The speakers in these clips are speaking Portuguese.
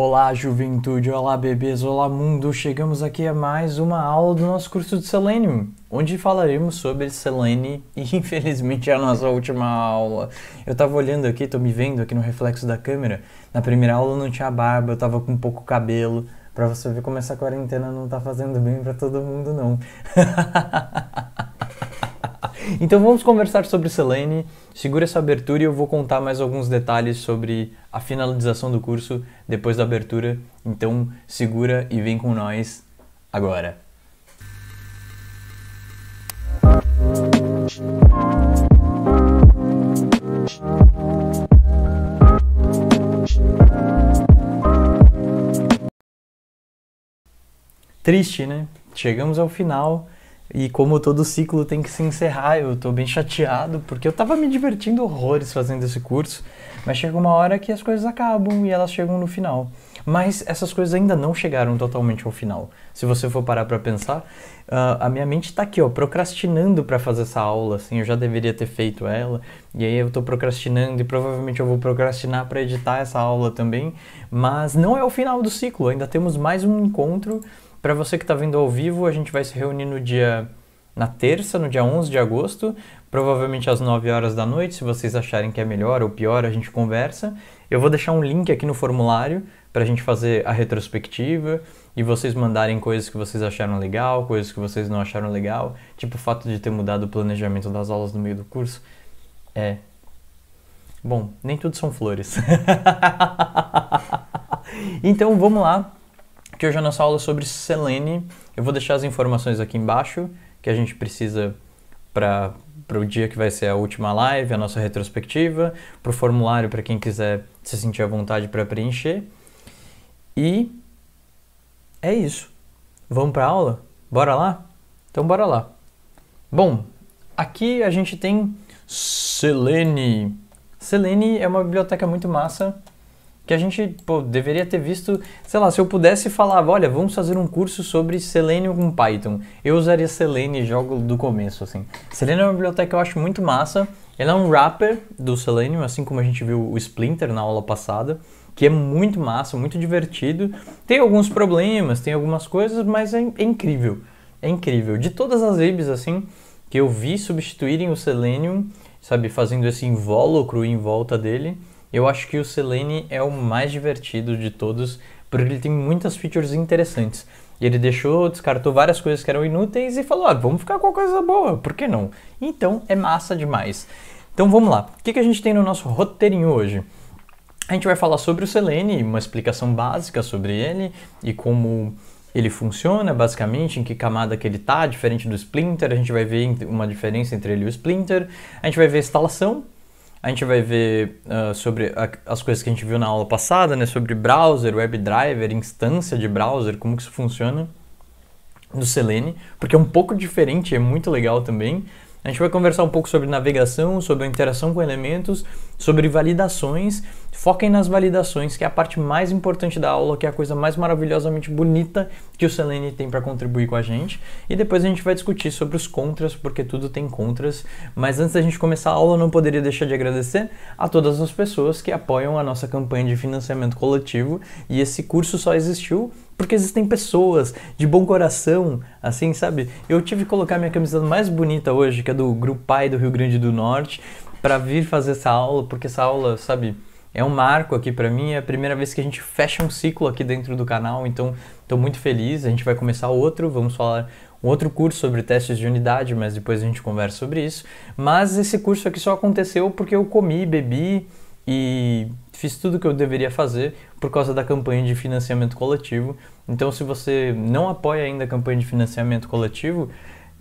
Olá, juventude, olá, bebês, olá, mundo! Chegamos aqui a mais uma aula do nosso curso de Selenium, onde falaremos sobre Selene e infelizmente é a nossa última aula. Eu tava olhando aqui, tô me vendo aqui no reflexo da câmera. Na primeira aula não tinha barba, eu tava com pouco cabelo. Pra você ver como essa quarentena não tá fazendo bem para todo mundo, não. então vamos conversar sobre Selene. Segura essa abertura e eu vou contar mais alguns detalhes sobre a finalização do curso depois da abertura. Então segura e vem com nós agora. Triste, né? Chegamos ao final e como todo ciclo tem que se encerrar, eu estou bem chateado, porque eu estava me divertindo horrores fazendo esse curso, mas chega uma hora que as coisas acabam e elas chegam no final. Mas essas coisas ainda não chegaram totalmente ao final. Se você for parar para pensar, uh, a minha mente está aqui, ó, procrastinando para fazer essa aula, assim, eu já deveria ter feito ela, e aí eu estou procrastinando e provavelmente eu vou procrastinar para editar essa aula também, mas não é o final do ciclo, ainda temos mais um encontro para você que está vindo ao vivo, a gente vai se reunir no dia na terça, no dia 11 de agosto, provavelmente às 9 horas da noite, se vocês acharem que é melhor ou pior, a gente conversa. Eu vou deixar um link aqui no formulário para a gente fazer a retrospectiva e vocês mandarem coisas que vocês acharam legal, coisas que vocês não acharam legal, tipo o fato de ter mudado o planejamento das aulas no meio do curso. É. Bom, nem tudo são flores. então vamos lá que hoje a nossa aula é sobre Selene. Eu vou deixar as informações aqui embaixo que a gente precisa para para o dia que vai ser a última live, a nossa retrospectiva, para o formulário para quem quiser se sentir à vontade para preencher. E é isso. Vamos para a aula? Bora lá? Então bora lá. Bom, aqui a gente tem Selene. Selene é uma biblioteca muito massa que a gente pô, deveria ter visto, sei lá, se eu pudesse falar, olha, vamos fazer um curso sobre Selenium com Python. Eu usaria Selenium e jogo do começo, assim. Selenium é uma biblioteca que eu acho muito massa. Ele é um wrapper do Selenium, assim como a gente viu o Splinter na aula passada, que é muito massa, muito divertido. Tem alguns problemas, tem algumas coisas, mas é, é incrível. É incrível. De todas as libs assim, que eu vi substituírem o Selenium, sabe, fazendo esse invólucro em volta dele, eu acho que o Selene é o mais divertido de todos, porque ele tem muitas features interessantes. E ele deixou, descartou várias coisas que eram inúteis e falou: ah, vamos ficar com a coisa boa, por que não? Então é massa demais. Então vamos lá, o que, que a gente tem no nosso roteirinho hoje? A gente vai falar sobre o Selene, uma explicação básica sobre ele e como ele funciona, basicamente, em que camada que ele tá, diferente do Splinter, a gente vai ver uma diferença entre ele e o Splinter. A gente vai ver a instalação, a gente vai ver uh, sobre a, as coisas que a gente viu na aula passada, né? Sobre browser, web driver, instância de browser, como que isso funciona no Selene, porque é um pouco diferente, é muito legal também. A gente vai conversar um pouco sobre navegação, sobre a interação com elementos, sobre validações Foquem nas validações, que é a parte mais importante da aula, que é a coisa mais maravilhosamente bonita que o Celene tem para contribuir com a gente. E depois a gente vai discutir sobre os contras, porque tudo tem contras. Mas antes da gente começar a aula, não poderia deixar de agradecer a todas as pessoas que apoiam a nossa campanha de financiamento coletivo. E esse curso só existiu porque existem pessoas de bom coração, assim, sabe? Eu tive que colocar minha camiseta mais bonita hoje, que é do Grupai do Rio Grande do Norte, para vir fazer essa aula, porque essa aula, sabe? é um marco aqui para mim, é a primeira vez que a gente fecha um ciclo aqui dentro do canal, então estou muito feliz. A gente vai começar outro, vamos falar um outro curso sobre testes de unidade, mas depois a gente conversa sobre isso. Mas esse curso aqui só aconteceu porque eu comi, bebi e fiz tudo o que eu deveria fazer por causa da campanha de financiamento coletivo. Então, se você não apoia ainda a campanha de financiamento coletivo,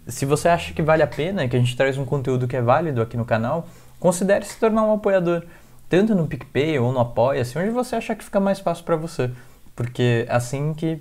se você acha que vale a pena, que a gente traz um conteúdo que é válido aqui no canal, considere se tornar um apoiador tanto no PicPay ou no Apoia-se, onde você achar que fica mais fácil para você. Porque é assim que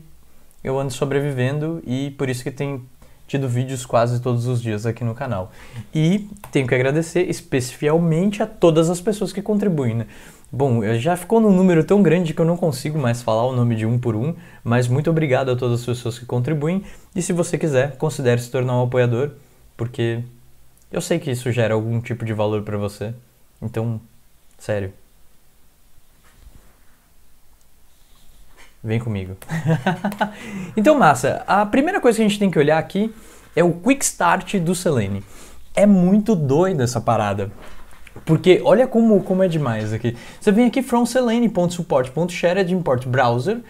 eu ando sobrevivendo e por isso que tem tido vídeos quase todos os dias aqui no canal. E tenho que agradecer especialmente a todas as pessoas que contribuem, né? Bom, eh, já ficou num número tão grande que eu não consigo mais falar o nome de um por um, mas muito obrigado a todas as pessoas que contribuem. E se você quiser, considere se tornar um apoiador, porque eu sei que isso gera algum tipo de valor para você. Então, Sério. Vem comigo. então, massa, a primeira coisa que a gente tem que olhar aqui é o quick start do Selene. É muito doida essa parada. Porque olha como, como é demais aqui. Você vem aqui from selene.support.shared é import browser. Uh,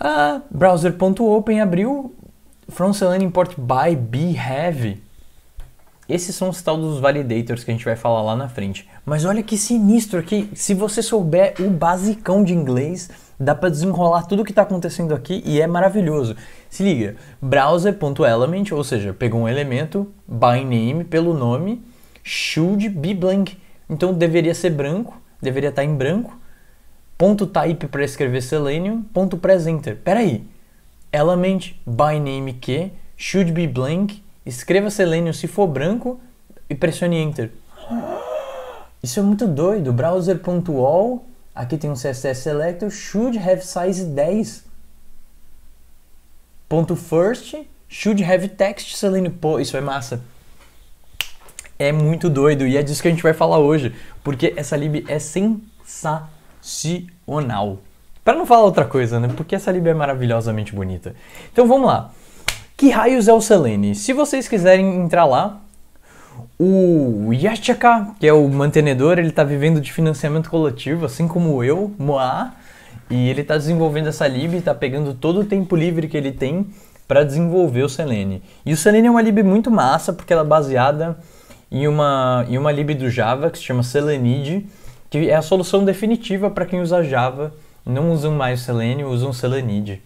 ah, browser.open abriu from selene import by behave esses são os tal dos validators que a gente vai falar lá na frente. Mas olha que sinistro aqui, se você souber o basicão de inglês, dá para desenrolar tudo o que está acontecendo aqui e é maravilhoso. Se liga, browser.element, ou seja, pegou um elemento by name, pelo nome, should be blank. Então deveria ser branco, deveria estar tá em branco. Ponto type para escrever selenium, ponto presenter. Pera aí. Element by name que should be blank Escreva Selenium se for branco e pressione Enter. Isso é muito doido. Browser.all, aqui tem um CSS selector, should have size 10. Ponto first, should have text Selenium. Pô, isso é massa. É muito doido e é disso que a gente vai falar hoje, porque essa lib é sensacional. Para não falar outra coisa, né? Porque essa lib é maravilhosamente bonita. Então vamos lá. Que raios é o Selene? Se vocês quiserem entrar lá, o Yachaka, que é o mantenedor, ele está vivendo de financiamento coletivo, assim como eu, Moa, e ele está desenvolvendo essa lib, está pegando todo o tempo livre que ele tem para desenvolver o Selene. E o Selene é uma lib muito massa, porque ela é baseada em uma, em uma lib do Java que se chama Selenid, que é a solução definitiva para quem usa Java, não usam mais o Selenium, usam Selenid.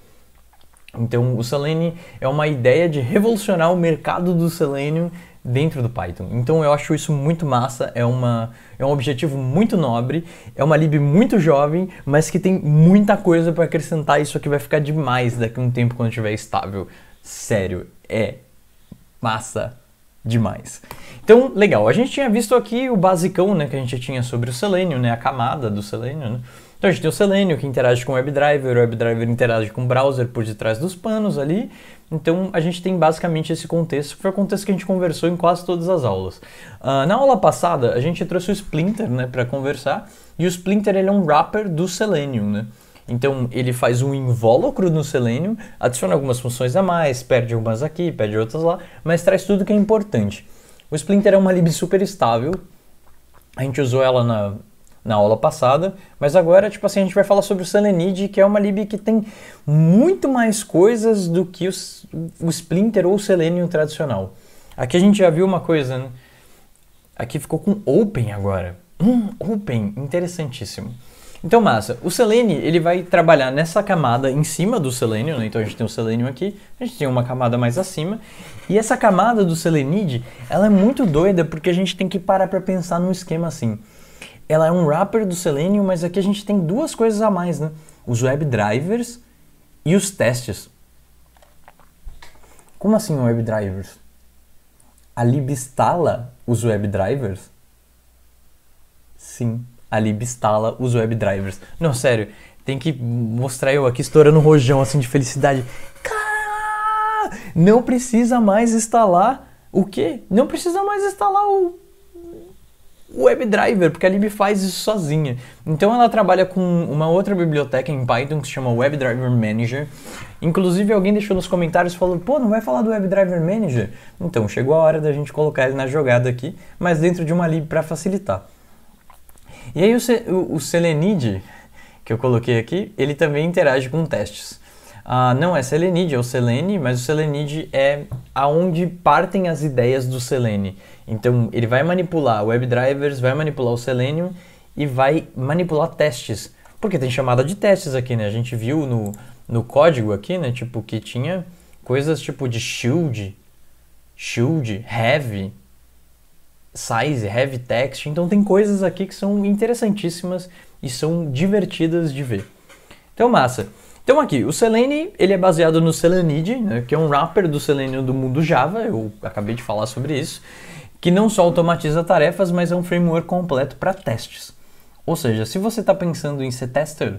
Então, o Selenium é uma ideia de revolucionar o mercado do Selenium dentro do Python. Então, eu acho isso muito massa, é, uma, é um objetivo muito nobre, é uma lib muito jovem, mas que tem muita coisa para acrescentar. Isso aqui vai ficar demais daqui a um tempo quando estiver estável. Sério, é massa demais. Então, legal. A gente tinha visto aqui o basicão, né, que a gente tinha sobre o Selenium, né, a camada do Selenium, né? Então a gente tem o Selenium que interage com o WebDriver, o WebDriver interage com o browser por detrás dos panos ali. Então a gente tem basicamente esse contexto, que foi o contexto que a gente conversou em quase todas as aulas. Uh, na aula passada a gente trouxe o Splinter né, para conversar, e o Splinter ele é um wrapper do Selenium. Né? Então ele faz um invólucro no Selenium, adiciona algumas funções a mais, perde algumas aqui, perde outras lá, mas traz tudo que é importante. O Splinter é uma lib super estável, a gente usou ela na na aula passada, mas agora, tipo assim, a gente vai falar sobre o Selenid, que é uma lib que tem muito mais coisas do que os, o Splinter ou o Selenium tradicional. Aqui a gente já viu uma coisa, né? Aqui ficou com Open agora. Hum, Open, interessantíssimo. Então, massa, o Selenium, ele vai trabalhar nessa camada em cima do Selenium, né? Então a gente tem o Selenium aqui, a gente tem uma camada mais acima. E essa camada do Selenide, ela é muito doida porque a gente tem que parar para pensar num esquema assim ela é um wrapper do Selenium, mas aqui a gente tem duas coisas a mais, né? Os web drivers e os testes. Como assim web drivers A lib instala os web drivers Sim, a lib instala os web drivers Não, sério, tem que mostrar eu aqui estourando um rojão assim de felicidade. Não precisa mais instalar o quê? Não precisa mais instalar o WebDriver, porque a lib faz isso sozinha. Então ela trabalha com uma outra biblioteca em Python que se chama WebDriver Manager. Inclusive alguém deixou nos comentários falando, pô, não vai falar do WebDriver Manager? Então chegou a hora da gente colocar ele na jogada aqui, mas dentro de uma lib para facilitar. E aí o, C o Selenid, que eu coloquei aqui, ele também interage com testes. Ah, não é Selenid, é o Selene, mas o Selenid é aonde partem as ideias do Selene. Então, ele vai manipular WebDrivers, vai manipular o Selenium e vai manipular testes. Porque tem chamada de testes aqui, né? A gente viu no, no código aqui, né? Tipo, que tinha coisas tipo de shield, shield, have, size, have text. Então tem coisas aqui que são interessantíssimas e são divertidas de ver. Então massa. Então aqui, o Selenium ele é baseado no Selenid, né, que é um wrapper do Selenium do mundo Java, eu acabei de falar sobre isso que não só automatiza tarefas, mas é um framework completo para testes. Ou seja, se você está pensando em ser tester,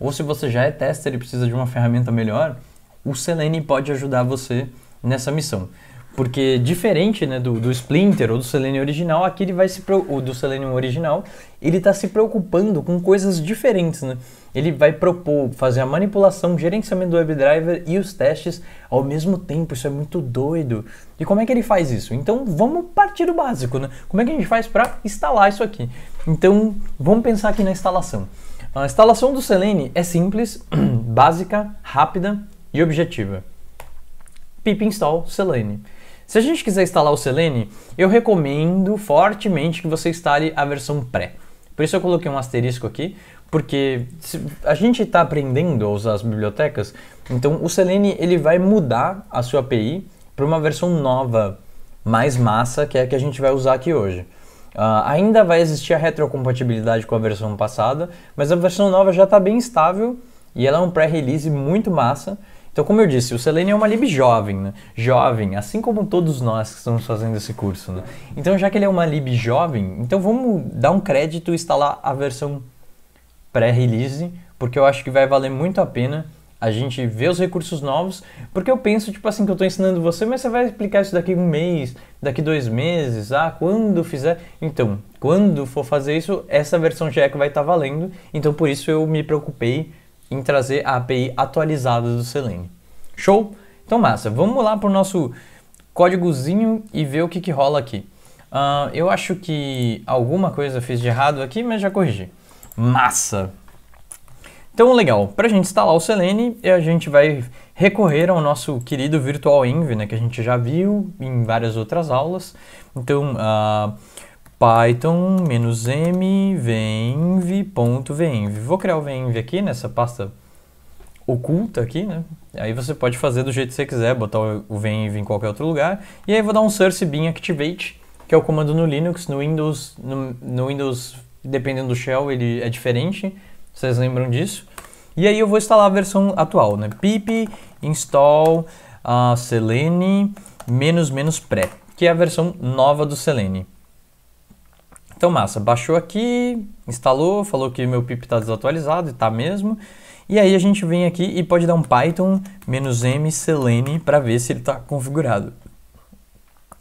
ou se você já é tester e precisa de uma ferramenta melhor, o Selenium pode ajudar você nessa missão. Porque diferente né, do, do Splinter ou do Selenium original, aqui ele vai se ou do Selenium original, ele está se preocupando com coisas diferentes, né? ele vai propor fazer a manipulação, o gerenciamento do WebDriver e os testes ao mesmo tempo. Isso é muito doido. E como é que ele faz isso? Então vamos partir do básico, né? Como é que a gente faz para instalar isso aqui? Então vamos pensar aqui na instalação. A instalação do Selenium é simples, básica, rápida e objetiva. pip install Selenium. Se a gente quiser instalar o Selenium, eu recomendo fortemente que você instale a versão pré. Por isso eu coloquei um asterisco aqui, porque a gente está aprendendo a usar as bibliotecas, então o Selenium ele vai mudar a sua API para uma versão nova, mais massa, que é a que a gente vai usar aqui hoje. Uh, ainda vai existir a retrocompatibilidade com a versão passada, mas a versão nova já está bem estável e ela é um pré-release muito massa. Então, como eu disse, o Selenium é uma lib jovem, né? jovem, assim como todos nós que estamos fazendo esse curso. Né? Então, já que ele é uma lib jovem, então vamos dar um crédito e instalar a versão pré-release, porque eu acho que vai valer muito a pena a gente ver os recursos novos, porque eu penso, tipo assim, que eu estou ensinando você, mas você vai explicar isso daqui um mês, daqui dois meses, ah, quando fizer. Então, quando for fazer isso, essa versão já é que vai estar tá valendo, então por isso eu me preocupei em trazer a API atualizada do Selenium. Show? Então, massa, vamos lá para o nosso códigozinho e ver o que, que rola aqui. Uh, eu acho que alguma coisa fiz de errado aqui, mas já corrigi. Massa! Então, legal, para a gente instalar o Selenium, a gente vai recorrer ao nosso querido Virtual Env, né, que a gente já viu em várias outras aulas. Então, uh, python -m venv.venv. Vou criar o venv aqui nessa pasta oculta aqui, né? Aí você pode fazer do jeito que você quiser, botar o venv em qualquer outro lugar. E aí vou dar um source bin activate, que é o comando no Linux, no Windows, no, no Windows dependendo do shell ele é diferente, vocês lembram disso. E aí eu vou instalar a versão atual, né? pip install uh, selene menos menos pré, que é a versão nova do selene. Então massa, baixou aqui, instalou, falou que meu pip está desatualizado e está mesmo. E aí a gente vem aqui e pode dar um python "-m selene" para ver se ele está configurado.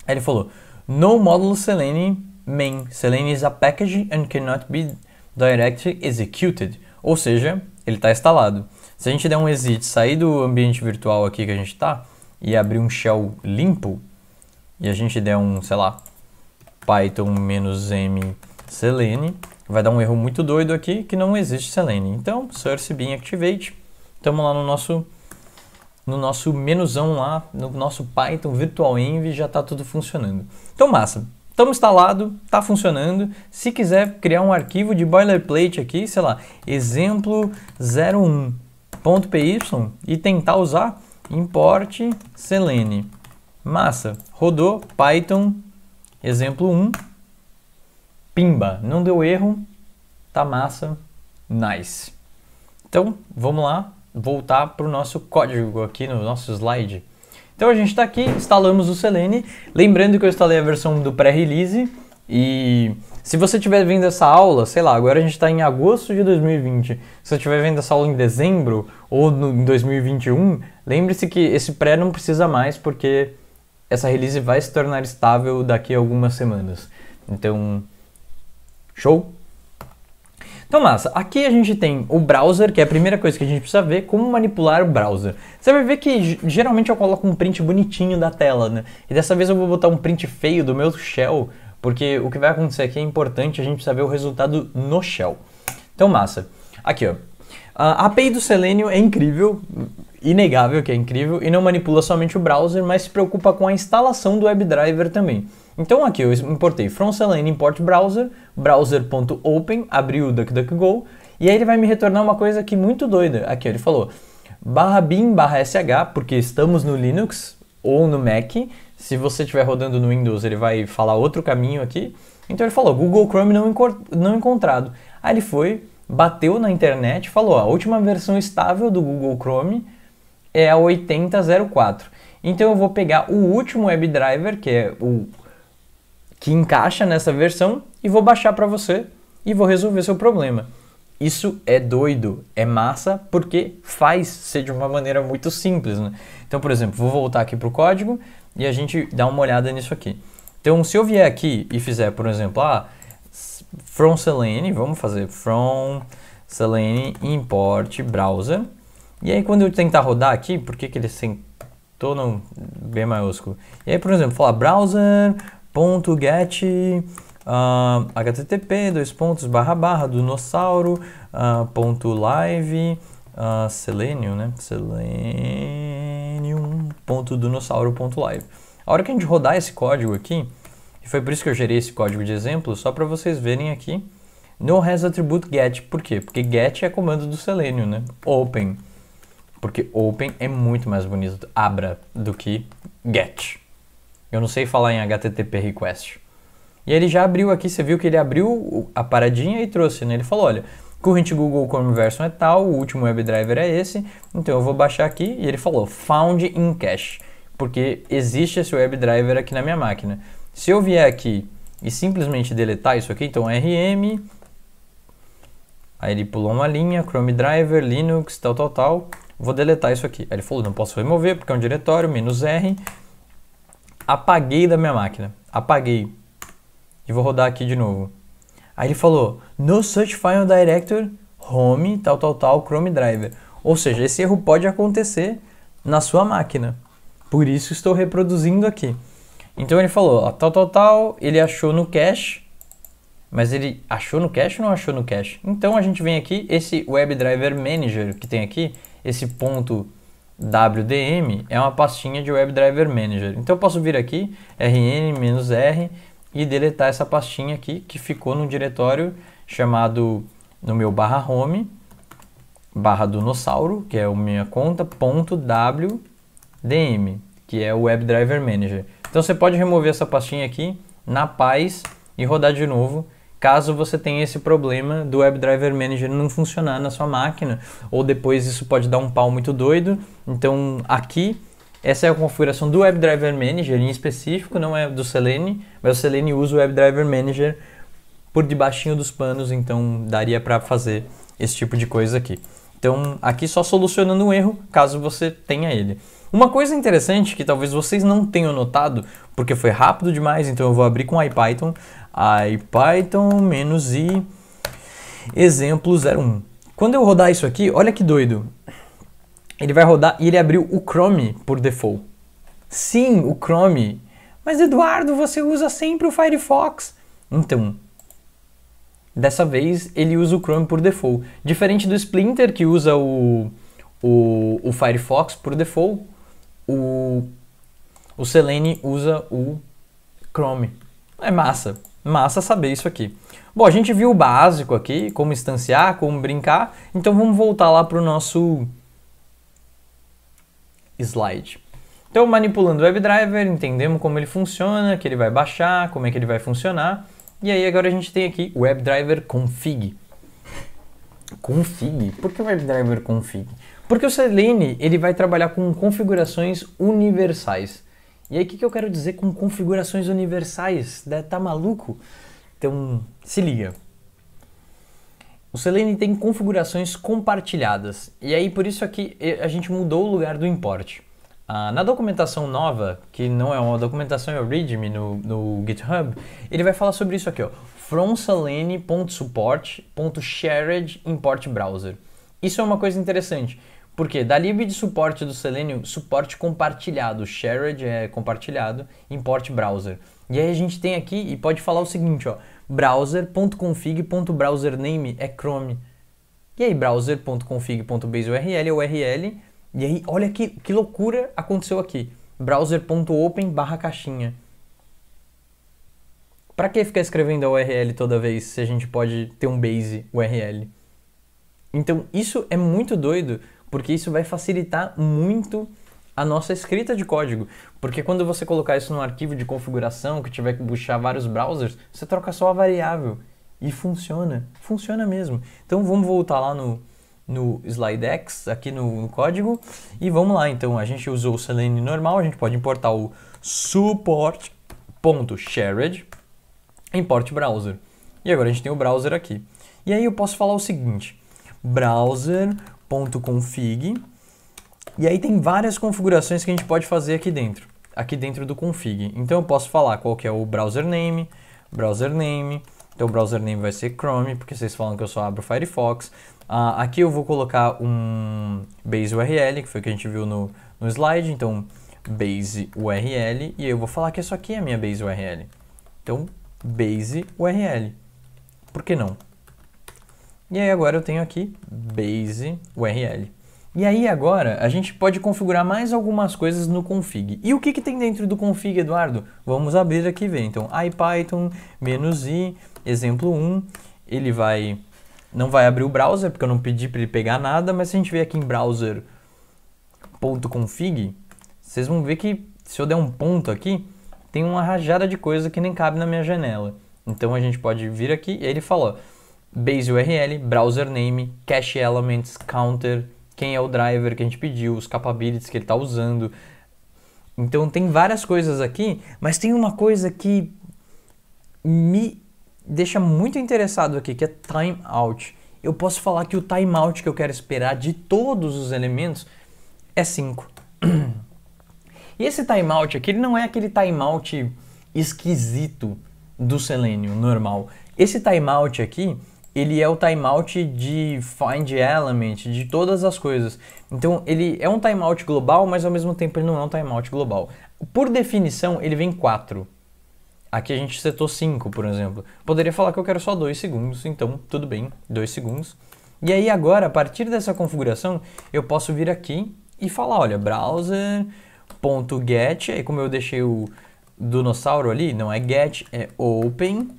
Aí ele falou: "No módulo selene main Selenium is a package and cannot be directly executed. Ou seja, ele está instalado. Se a gente der um exit, sair do ambiente virtual aqui que a gente está e abrir um shell limpo e a gente der um, sei lá, python-m selenium, vai dar um erro muito doido aqui que não existe selenium. Então, source bin activate, estamos lá no nosso no nosso menuzão lá, no nosso Python virtual env já está tudo funcionando. Então, massa. Estamos instalado, está funcionando. Se quiser criar um arquivo de boilerplate aqui, sei lá, exemplo 01.py e tentar usar, import selene. Massa, rodou Python exemplo 1. Pimba, não deu erro, tá massa, nice. Então, vamos lá voltar para o nosso código aqui no nosso slide. Então a gente está aqui, instalamos o Selenium. Lembrando que eu instalei a versão do pré-release e se você estiver vendo essa aula, sei lá, agora a gente está em agosto de 2020, se você estiver vendo essa aula em dezembro ou no, em 2021, lembre-se que esse pré não precisa mais porque essa release vai se tornar estável daqui a algumas semanas. Então, show! Então, massa, aqui a gente tem o browser, que é a primeira coisa que a gente precisa ver, como manipular o browser. Você vai ver que geralmente eu coloco um print bonitinho da tela, né? E dessa vez eu vou botar um print feio do meu shell, porque o que vai acontecer aqui é importante, a gente precisa ver o resultado no shell. Então, massa. Aqui, ó. A API do Selenium é incrível, inegável que é incrível, e não manipula somente o browser, mas se preocupa com a instalação do WebDriver também. Então aqui eu importei frontselane import browser, browser.open, abriu o DuckDuckGo, e aí ele vai me retornar uma coisa aqui muito doida. Aqui ele falou, barra bin barra sh, porque estamos no Linux ou no Mac, se você estiver rodando no Windows ele vai falar outro caminho aqui. Então ele falou, Google Chrome não, não encontrado. Aí ele foi, bateu na internet falou, a última versão estável do Google Chrome é a 8004. Então eu vou pegar o último WebDriver, que é o que encaixa nessa versão e vou baixar para você e vou resolver seu problema. Isso é doido, é massa, porque faz ser de uma maneira muito simples. Né? Então, por exemplo, vou voltar aqui para o código e a gente dá uma olhada nisso aqui. Então, se eu vier aqui e fizer, por exemplo, ah, from Selene, vamos fazer from Selene import browser. E aí, quando eu tentar rodar aqui, por que, que ele sentou no B maiúsculo? E aí, por exemplo, falar browser ponto get uh, http dois pontos barra barra dinossauro uh, ponto live uh, selenium né selenium ponto dinossauro ponto live a hora que a gente rodar esse código aqui e foi por isso que eu gerei esse código de exemplo só para vocês verem aqui no has attribute get por quê porque get é comando do selenium né open porque open é muito mais bonito abra do que get eu não sei falar em HTTP request. E ele já abriu aqui, você viu que ele abriu a paradinha e trouxe, né? Ele falou, olha, current Google Chrome version é tal, o último WebDriver é esse, então eu vou baixar aqui e ele falou found in cache, porque existe esse WebDriver aqui na minha máquina. Se eu vier aqui e simplesmente deletar isso aqui, então rm, aí ele pulou uma linha, Chrome driver, Linux, tal, tal, tal, vou deletar isso aqui. Aí ele falou, não posso remover porque é um diretório, menos R, apaguei da minha máquina. Apaguei. E vou rodar aqui de novo. Aí ele falou, no search file director, home, tal, tal, tal, Chrome driver. Ou seja, esse erro pode acontecer na sua máquina. Por isso estou reproduzindo aqui. Então ele falou, ó, tal, tal, tal, ele achou no cache, mas ele achou no cache ou não achou no cache? Então a gente vem aqui, esse WebDriver Manager que tem aqui, esse ponto WDM é uma pastinha de WebDriver Manager. Então eu posso vir aqui, rn-r, e deletar essa pastinha aqui, que ficou no diretório chamado, no meu barra home, barra dinossauro, que é a minha conta, ponto WDM, que é o WebDriver Manager. Então você pode remover essa pastinha aqui na paz e rodar de novo caso você tenha esse problema do WebDriver Manager não funcionar na sua máquina, ou depois isso pode dar um pau muito doido. Então aqui essa é a configuração do WebDriver Manager em específico, não é do Selenium, mas o Selenium usa o WebDriver Manager por debaixo dos panos, então daria para fazer esse tipo de coisa aqui. Então aqui só solucionando um erro, caso você tenha ele. Uma coisa interessante que talvez vocês não tenham notado, porque foi rápido demais, então eu vou abrir com IPython, IPython-i, exemplo 01. Quando eu rodar isso aqui, olha que doido. Ele vai rodar e ele abriu o Chrome por default. Sim, o Chrome. Mas Eduardo, você usa sempre o Firefox. Então, dessa vez ele usa o Chrome por default. Diferente do Splinter que usa o, o, o Firefox por default, o, o Selene usa o Chrome. É massa, massa saber isso aqui. Bom, a gente viu o básico aqui, como instanciar, como brincar, então vamos voltar lá para o nosso slide. Então, manipulando o WebDriver, entendemos como ele funciona, que ele vai baixar, como é que ele vai funcionar. E aí agora a gente tem aqui o WebDriver config. Config? Por que WebDriver config? Porque o Selenium ele vai trabalhar com configurações universais. E aí o que, que eu quero dizer com configurações universais? Tá maluco? Então se liga. O Selenium tem configurações compartilhadas. E aí por isso aqui é a gente mudou o lugar do import. Ah, na documentação nova, que não é uma documentação, é o README no, no GitHub, ele vai falar sobre isso aqui, ó. From import browser. Isso é uma coisa interessante, porque da lib de suporte do Selenium, suporte compartilhado, shared é compartilhado, import browser. E aí a gente tem aqui e pode falar o seguinte, ó, browser.config.browsername é Chrome. E aí browser.config.baseURL é URL. E aí olha que, que loucura aconteceu aqui. browser.open barra caixinha. Pra que ficar escrevendo a URL toda vez se a gente pode ter um base URL? Então isso é muito doido, porque isso vai facilitar muito a nossa escrita de código. Porque quando você colocar isso num arquivo de configuração que tiver que puxar vários browsers, você troca só a variável e funciona. Funciona mesmo. Então vamos voltar lá no, no SlideX, aqui no, no código, e vamos lá. Então a gente usou o Selenium normal, a gente pode importar o support.shared, import browser. E agora a gente tem o browser aqui. E aí eu posso falar o seguinte, browser config. E aí tem várias configurações que a gente pode fazer aqui dentro, aqui dentro do config. Então eu posso falar qual que é o browser name, browser name. Então o browser name vai ser Chrome, porque vocês falam que eu só abro Firefox. Ah, aqui eu vou colocar um base URL, que foi o que a gente viu no, no slide. Então base URL e eu vou falar que isso aqui é a minha base URL. Então base URL. Por que não? E aí agora eu tenho aqui base URL. E aí agora a gente pode configurar mais algumas coisas no config. E o que, que tem dentro do config, Eduardo? Vamos abrir aqui e ver. Então, IPython, "-i", exemplo 1, ele vai... Não vai abrir o browser, porque eu não pedi para ele pegar nada, mas se a gente ver aqui em browser.config, vocês vão ver que se eu der um ponto aqui, tem uma rajada de coisa que nem cabe na minha janela. Então a gente pode vir aqui e aí ele fala, ó, base URL, browser name, cache elements, counter, quem é o driver que a gente pediu, os capabilities que ele está usando. Então tem várias coisas aqui, mas tem uma coisa que me deixa muito interessado aqui, que é timeout. Eu posso falar que o timeout que eu quero esperar de todos os elementos é 5. E esse timeout aqui, ele não é aquele timeout esquisito do Selenium normal. Esse timeout aqui, ele é o timeout de find element, de todas as coisas. Então ele é um timeout global, mas ao mesmo tempo ele não é um timeout global. Por definição, ele vem 4. Aqui a gente setou 5, por exemplo. Poderia falar que eu quero só 2 segundos, então tudo bem, 2 segundos. E aí agora, a partir dessa configuração, eu posso vir aqui e falar, olha, browser.get, aí como eu deixei o dinossauro ali, não é get, é open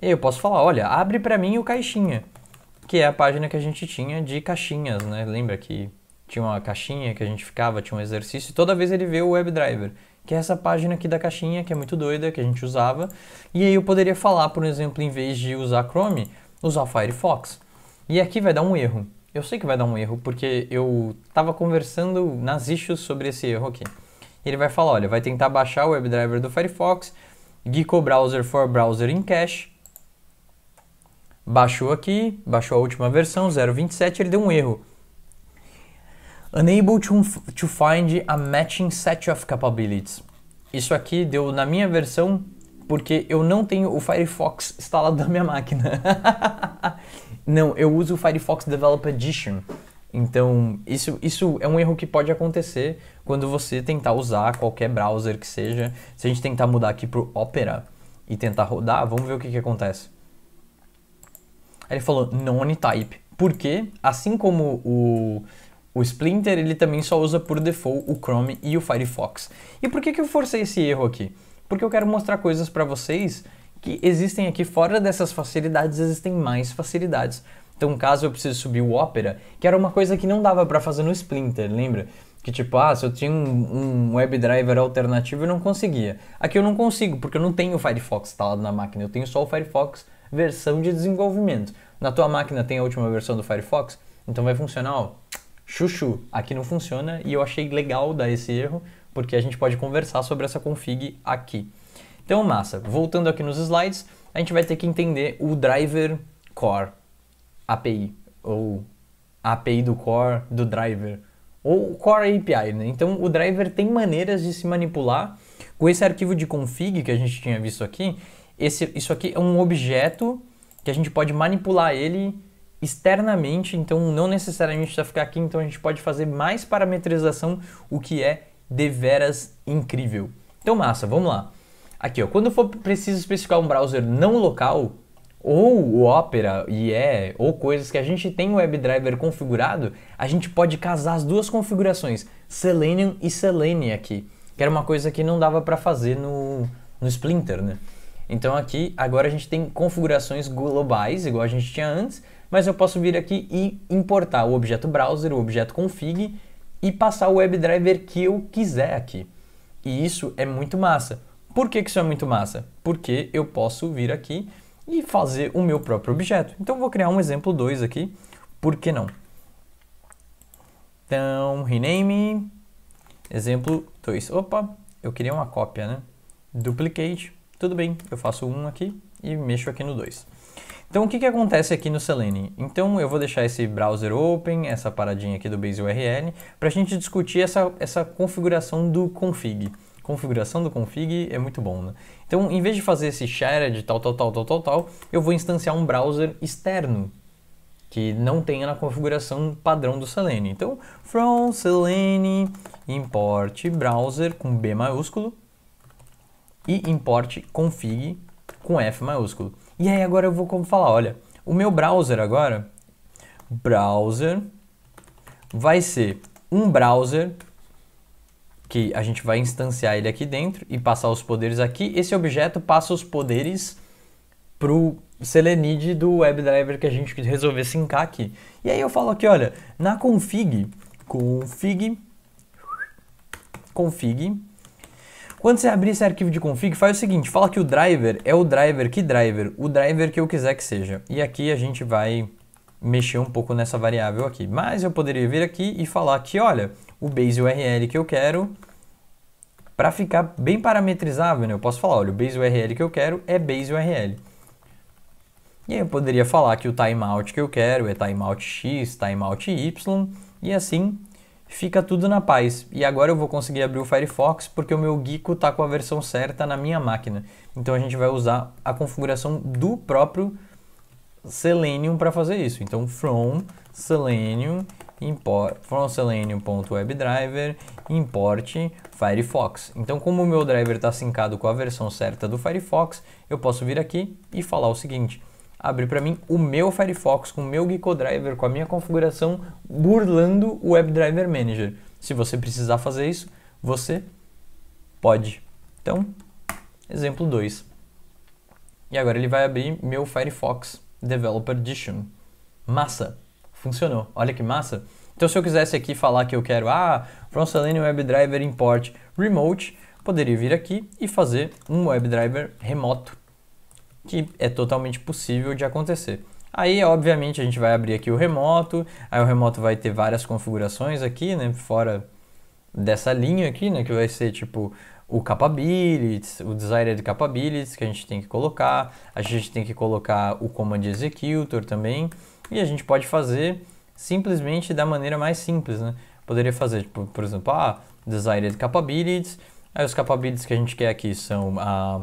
e eu posso falar, olha, abre para mim o caixinha, que é a página que a gente tinha de caixinhas, né? Lembra que tinha uma caixinha que a gente ficava, tinha um exercício, e toda vez ele vê o WebDriver, que é essa página aqui da caixinha, que é muito doida, que a gente usava. E aí eu poderia falar, por exemplo, em vez de usar Chrome, usar Firefox. E aqui vai dar um erro. Eu sei que vai dar um erro, porque eu estava conversando nas issues sobre esse erro aqui. Ele vai falar, olha, vai tentar baixar o WebDriver do Firefox, geeko browser for browser in cache, baixou aqui, baixou a última versão, 0.27, ele deu um erro. Unable to, to find a matching set of capabilities. Isso aqui deu na minha versão porque eu não tenho o Firefox instalado na minha máquina. não, eu uso o Firefox Developer Edition. Então, isso, isso é um erro que pode acontecer quando você tentar usar qualquer browser que seja. Se a gente tentar mudar aqui para o Opera e tentar rodar, vamos ver o que, que acontece. Ele falou non-type, porque assim como o, o Splinter, ele também só usa por default o Chrome e o Firefox. E por que, que eu forcei esse erro aqui? Porque eu quero mostrar coisas para vocês que existem aqui fora dessas facilidades, existem mais facilidades. Então, caso eu precise subir o Opera, que era uma coisa que não dava para fazer no Splinter, lembra? Que tipo, ah, se eu tinha um, um WebDriver alternativo, eu não conseguia. Aqui eu não consigo, porque eu não tenho o Firefox instalado na máquina, eu tenho só o Firefox versão de desenvolvimento. Na tua máquina tem a última versão do Firefox, então vai funcionar, ó, chuchu, aqui não funciona e eu achei legal dar esse erro, porque a gente pode conversar sobre essa config aqui. Então, massa, voltando aqui nos slides, a gente vai ter que entender o driver core API, ou API do core do driver, ou core API, né? Então, o driver tem maneiras de se manipular com esse arquivo de config que a gente tinha visto aqui, esse, isso aqui é um objeto que a gente pode manipular ele externamente, então não necessariamente precisa ficar aqui, então a gente pode fazer mais parametrização, o que é deveras incrível. Então massa, vamos lá. Aqui, ó, quando for preciso especificar um browser não local, ou o Opera, IE, yeah, é, ou coisas que a gente tem o WebDriver configurado, a gente pode casar as duas configurações, Selenium e Selenium aqui, que era uma coisa que não dava para fazer no, no Splinter, né? Então aqui, agora a gente tem configurações globais, igual a gente tinha antes, mas eu posso vir aqui e importar o objeto browser, o objeto config e passar o WebDriver que eu quiser aqui. E isso é muito massa. Por que, que isso é muito massa? Porque eu posso vir aqui e fazer o meu próprio objeto. Então vou criar um exemplo 2 aqui, por que não? Então, rename, exemplo 2. Opa, eu queria uma cópia, né? Duplicate, tudo bem, eu faço um aqui e mexo aqui no 2. Então o que, que acontece aqui no Selenium? Então eu vou deixar esse browser open, essa paradinha aqui do base URL, para a gente discutir essa, essa configuração do config. Configuração do config é muito bom, né? Então em vez de fazer esse shared tal, tal, tal, tal, tal, tal, eu vou instanciar um browser externo que não tenha na configuração padrão do Selenium. Então from Selenium import browser com B maiúsculo e import config com F maiúsculo. E aí agora eu vou como falar, olha, o meu browser agora, browser, vai ser um browser que a gente vai instanciar ele aqui dentro e passar os poderes aqui. Esse objeto passa os poderes para o Selenid do WebDriver que a gente resolver sincar aqui. E aí eu falo aqui, olha, na config, config, config, quando você abrir esse arquivo de config, faz o seguinte, fala que o driver é o driver, que driver? O driver que eu quiser que seja. E aqui a gente vai mexer um pouco nessa variável aqui. Mas eu poderia vir aqui e falar que, olha, o base URL que eu quero, para ficar bem parametrizável, né? eu posso falar, olha, o base URL que eu quero é base URL. E aí eu poderia falar que o timeout que eu quero é timeout x, timeout y, e assim fica tudo na paz. E agora eu vou conseguir abrir o Firefox porque o meu Geeko está com a versão certa na minha máquina. Então a gente vai usar a configuração do próprio Selenium para fazer isso. Então from Selenium import from selenium.webdriver import Firefox. Então como o meu driver está sincado com a versão certa do Firefox, eu posso vir aqui e falar o seguinte: abrir para mim o meu Firefox com o meu Gecko Driver, com a minha configuração, burlando o WebDriver Manager. Se você precisar fazer isso, você pode. Então, exemplo 2. E agora ele vai abrir meu Firefox Developer Edition. Massa! Funcionou. Olha que massa! Então, se eu quisesse aqui falar que eu quero, ah, from Selenium WebDriver import remote, poderia vir aqui e fazer um WebDriver remoto que é totalmente possível de acontecer. Aí, obviamente, a gente vai abrir aqui o remoto, aí o remoto vai ter várias configurações aqui, né, fora dessa linha aqui, né, que vai ser tipo o capabilities, o desired capabilities que a gente tem que colocar, a gente tem que colocar o command executor também, e a gente pode fazer simplesmente da maneira mais simples, né? Poderia fazer, tipo, por exemplo, ah, desired capabilities, aí os capabilities que a gente quer aqui são a ah,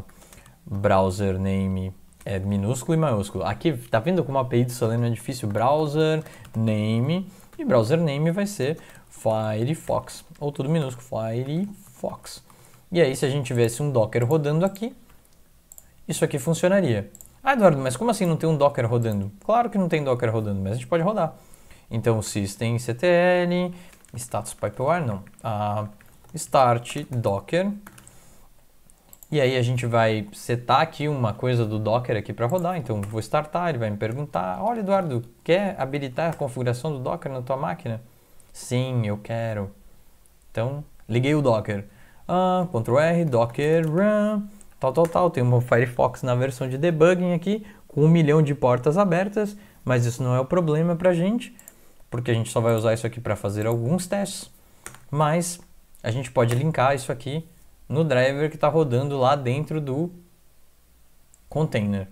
browser name é minúsculo e maiúsculo. Aqui tá vendo como a API do Selenium é difícil, browser name e browser name vai ser Firefox ou tudo minúsculo, Firefox. E aí se a gente tivesse um Docker rodando aqui, isso aqui funcionaria. Ah, Eduardo, mas como assim não tem um Docker rodando? Claro que não tem Docker rodando, mas a gente pode rodar. Então, systemctl, status pipeline, não. Ah, start docker e aí a gente vai setar aqui uma coisa do Docker aqui para rodar, então vou startar, ele vai me perguntar, olha Eduardo, quer habilitar a configuração do Docker na tua máquina? Sim, eu quero. Então, liguei o Docker. Ah, Ctrl R, Docker run, tal, tal, tal. Tem um Firefox na versão de debugging aqui, com um milhão de portas abertas, mas isso não é o problema a gente, porque a gente só vai usar isso aqui para fazer alguns testes, mas a gente pode linkar isso aqui no driver que está rodando lá dentro do container.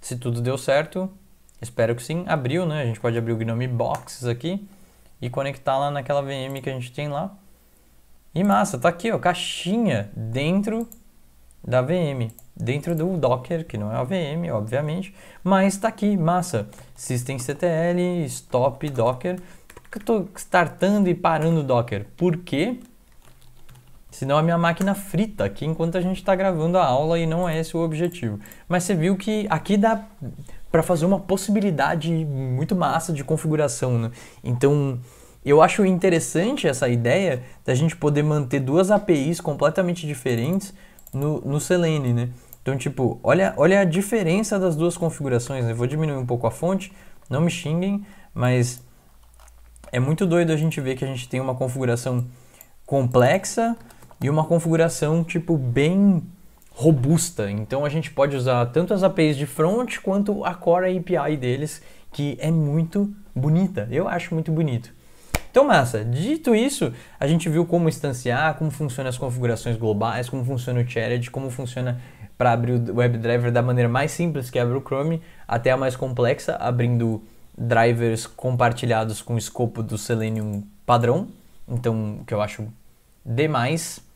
Se tudo deu certo, espero que sim. Abriu, né? A gente pode abrir o Gnome Boxes aqui e conectar lá naquela VM que a gente tem lá. E massa, tá aqui, ó, caixinha dentro da VM, dentro do Docker, que não é a VM, obviamente, mas tá aqui, massa. systemctl, stop docker. Por que eu tô startando e parando o Docker? quê? Senão a minha máquina frita aqui enquanto a gente está gravando a aula e não é esse o objetivo. Mas você viu que aqui dá para fazer uma possibilidade muito massa de configuração, né? Então, eu acho interessante essa ideia da gente poder manter duas APIs completamente diferentes no, no Selene, né? Então, tipo, olha, olha a diferença das duas configurações, né? Vou diminuir um pouco a fonte, não me xinguem, mas é muito doido a gente ver que a gente tem uma configuração complexa, e uma configuração tipo bem robusta. Então a gente pode usar tanto as APIs de front quanto a core API deles, que é muito bonita. Eu acho muito bonito. Então, massa, dito isso, a gente viu como instanciar, como funcionam as configurações globais, como funciona o Shared, como funciona para abrir o WebDriver da maneira mais simples que é abre o Chrome, até a mais complexa, abrindo drivers compartilhados com o escopo do Selenium padrão, então que eu acho demais.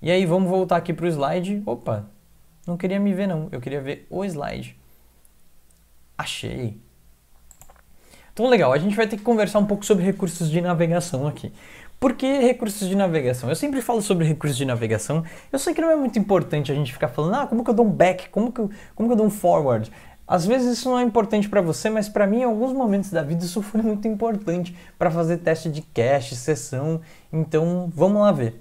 E aí vamos voltar aqui para o slide. Opa, não queria me ver não, eu queria ver o slide. Achei. Então legal, a gente vai ter que conversar um pouco sobre recursos de navegação aqui. Por que recursos de navegação? Eu sempre falo sobre recursos de navegação. Eu sei que não é muito importante a gente ficar falando, ah, como que eu dou um back? Como que eu, como que eu dou um forward? Às vezes isso não é importante para você, mas para mim, em alguns momentos da vida, isso foi muito importante para fazer teste de cache, sessão. Então, vamos lá ver.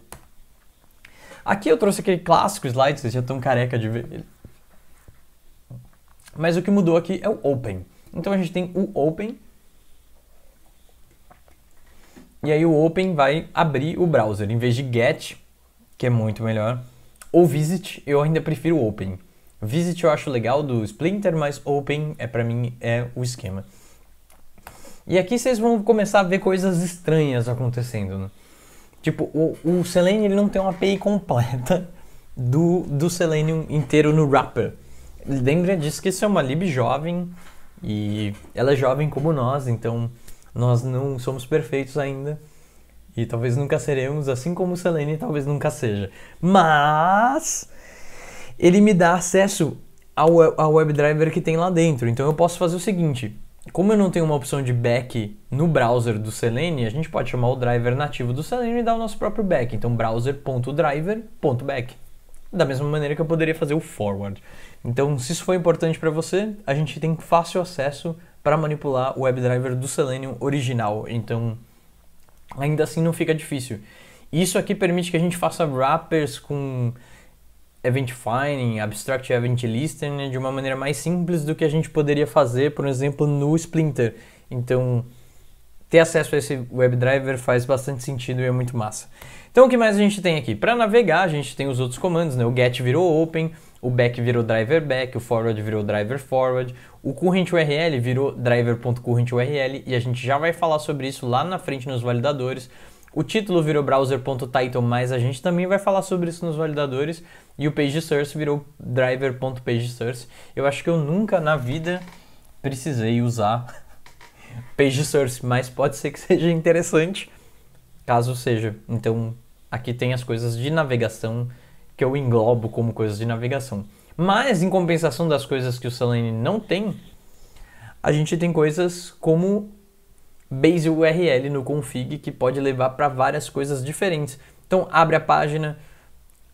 Aqui eu trouxe aquele clássico slide, vocês já estão careca de ver ele. Mas o que mudou aqui é o Open. Então a gente tem o Open. E aí o Open vai abrir o browser. Em vez de Get, que é muito melhor, ou Visit, eu ainda prefiro o Open. Visit eu acho legal do Splinter, mas Open é para mim é o esquema. E aqui vocês vão começar a ver coisas estranhas acontecendo. Né? Tipo, o, o Selenium ele não tem uma API completa do, do Selenium inteiro no wrapper. Lembra disso que isso é uma lib jovem e ela é jovem como nós, então nós não somos perfeitos ainda. E talvez nunca seremos, assim como o Selenium talvez nunca seja. Mas ele me dá acesso ao, ao WebDriver que tem lá dentro. Então eu posso fazer o seguinte: como eu não tenho uma opção de back no browser do Selenium, a gente pode chamar o driver nativo do Selenium e dar o nosso próprio back. Então, browser.driver.back. Da mesma maneira que eu poderia fazer o forward. Então, se isso foi importante para você, a gente tem fácil acesso para manipular o WebDriver do Selenium original. Então, ainda assim não fica difícil. Isso aqui permite que a gente faça wrappers com event finding, abstract event listening né, de uma maneira mais simples do que a gente poderia fazer, por exemplo, no Splinter. Então, ter acesso a esse WebDriver faz bastante sentido e é muito massa. Então, o que mais a gente tem aqui? Para navegar, a gente tem os outros comandos, né? O get virou open, o back virou driver back, o forward virou driver forward, o current URL virou driver.current URL e a gente já vai falar sobre isso lá na frente nos validadores. O título virou browser.title, mas a gente também vai falar sobre isso nos validadores. E o page source virou driver.page source. Eu acho que eu nunca na vida precisei usar page source, mas pode ser que seja interessante, caso seja. Então, aqui tem as coisas de navegação que eu englobo como coisas de navegação. Mas em compensação das coisas que o Selenium não tem, a gente tem coisas como base URL no config que pode levar para várias coisas diferentes. Então abre a página,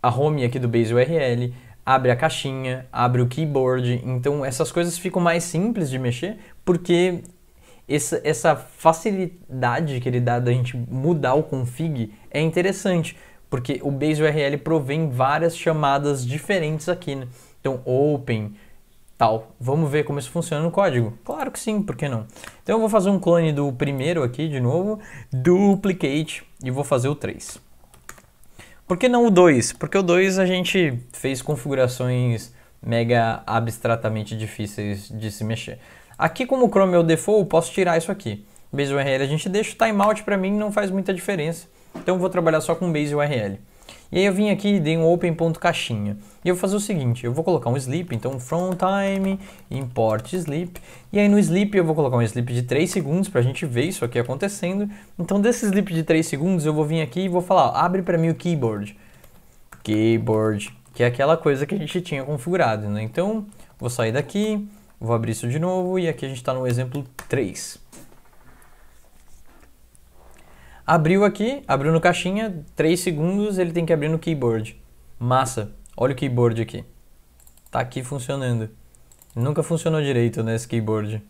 a home aqui do base URL, abre a caixinha, abre o keyboard. Então essas coisas ficam mais simples de mexer porque essa, essa facilidade que ele dá da gente mudar o config é interessante, porque o base URL provém várias chamadas diferentes aqui. Né? Então open, tal. Vamos ver como isso funciona no código? Claro que sim, por que não? Então eu vou fazer um clone do primeiro aqui de novo, duplicate, e vou fazer o 3. Por que não o 2? Porque o 2 a gente fez configurações mega abstratamente difíceis de se mexer. Aqui como o Chrome é o default, posso tirar isso aqui. Base URL a gente deixa, o timeout para mim não faz muita diferença. Então eu vou trabalhar só com base URL. E aí eu vim aqui e dei um open.caixinha. E eu vou fazer o seguinte, eu vou colocar um sleep, então from time, import sleep. E aí no sleep eu vou colocar um sleep de 3 segundos para a gente ver isso aqui acontecendo. Então desse sleep de 3 segundos eu vou vir aqui e vou falar, abre para mim o keyboard. Keyboard, que é aquela coisa que a gente tinha configurado, né? Então vou sair daqui, vou abrir isso de novo e aqui a gente está no exemplo 3. Abriu aqui, abriu no caixinha, 3 segundos, ele tem que abrir no keyboard. Massa. Olha o keyboard aqui. Tá aqui funcionando. Nunca funcionou direito nesse keyboard.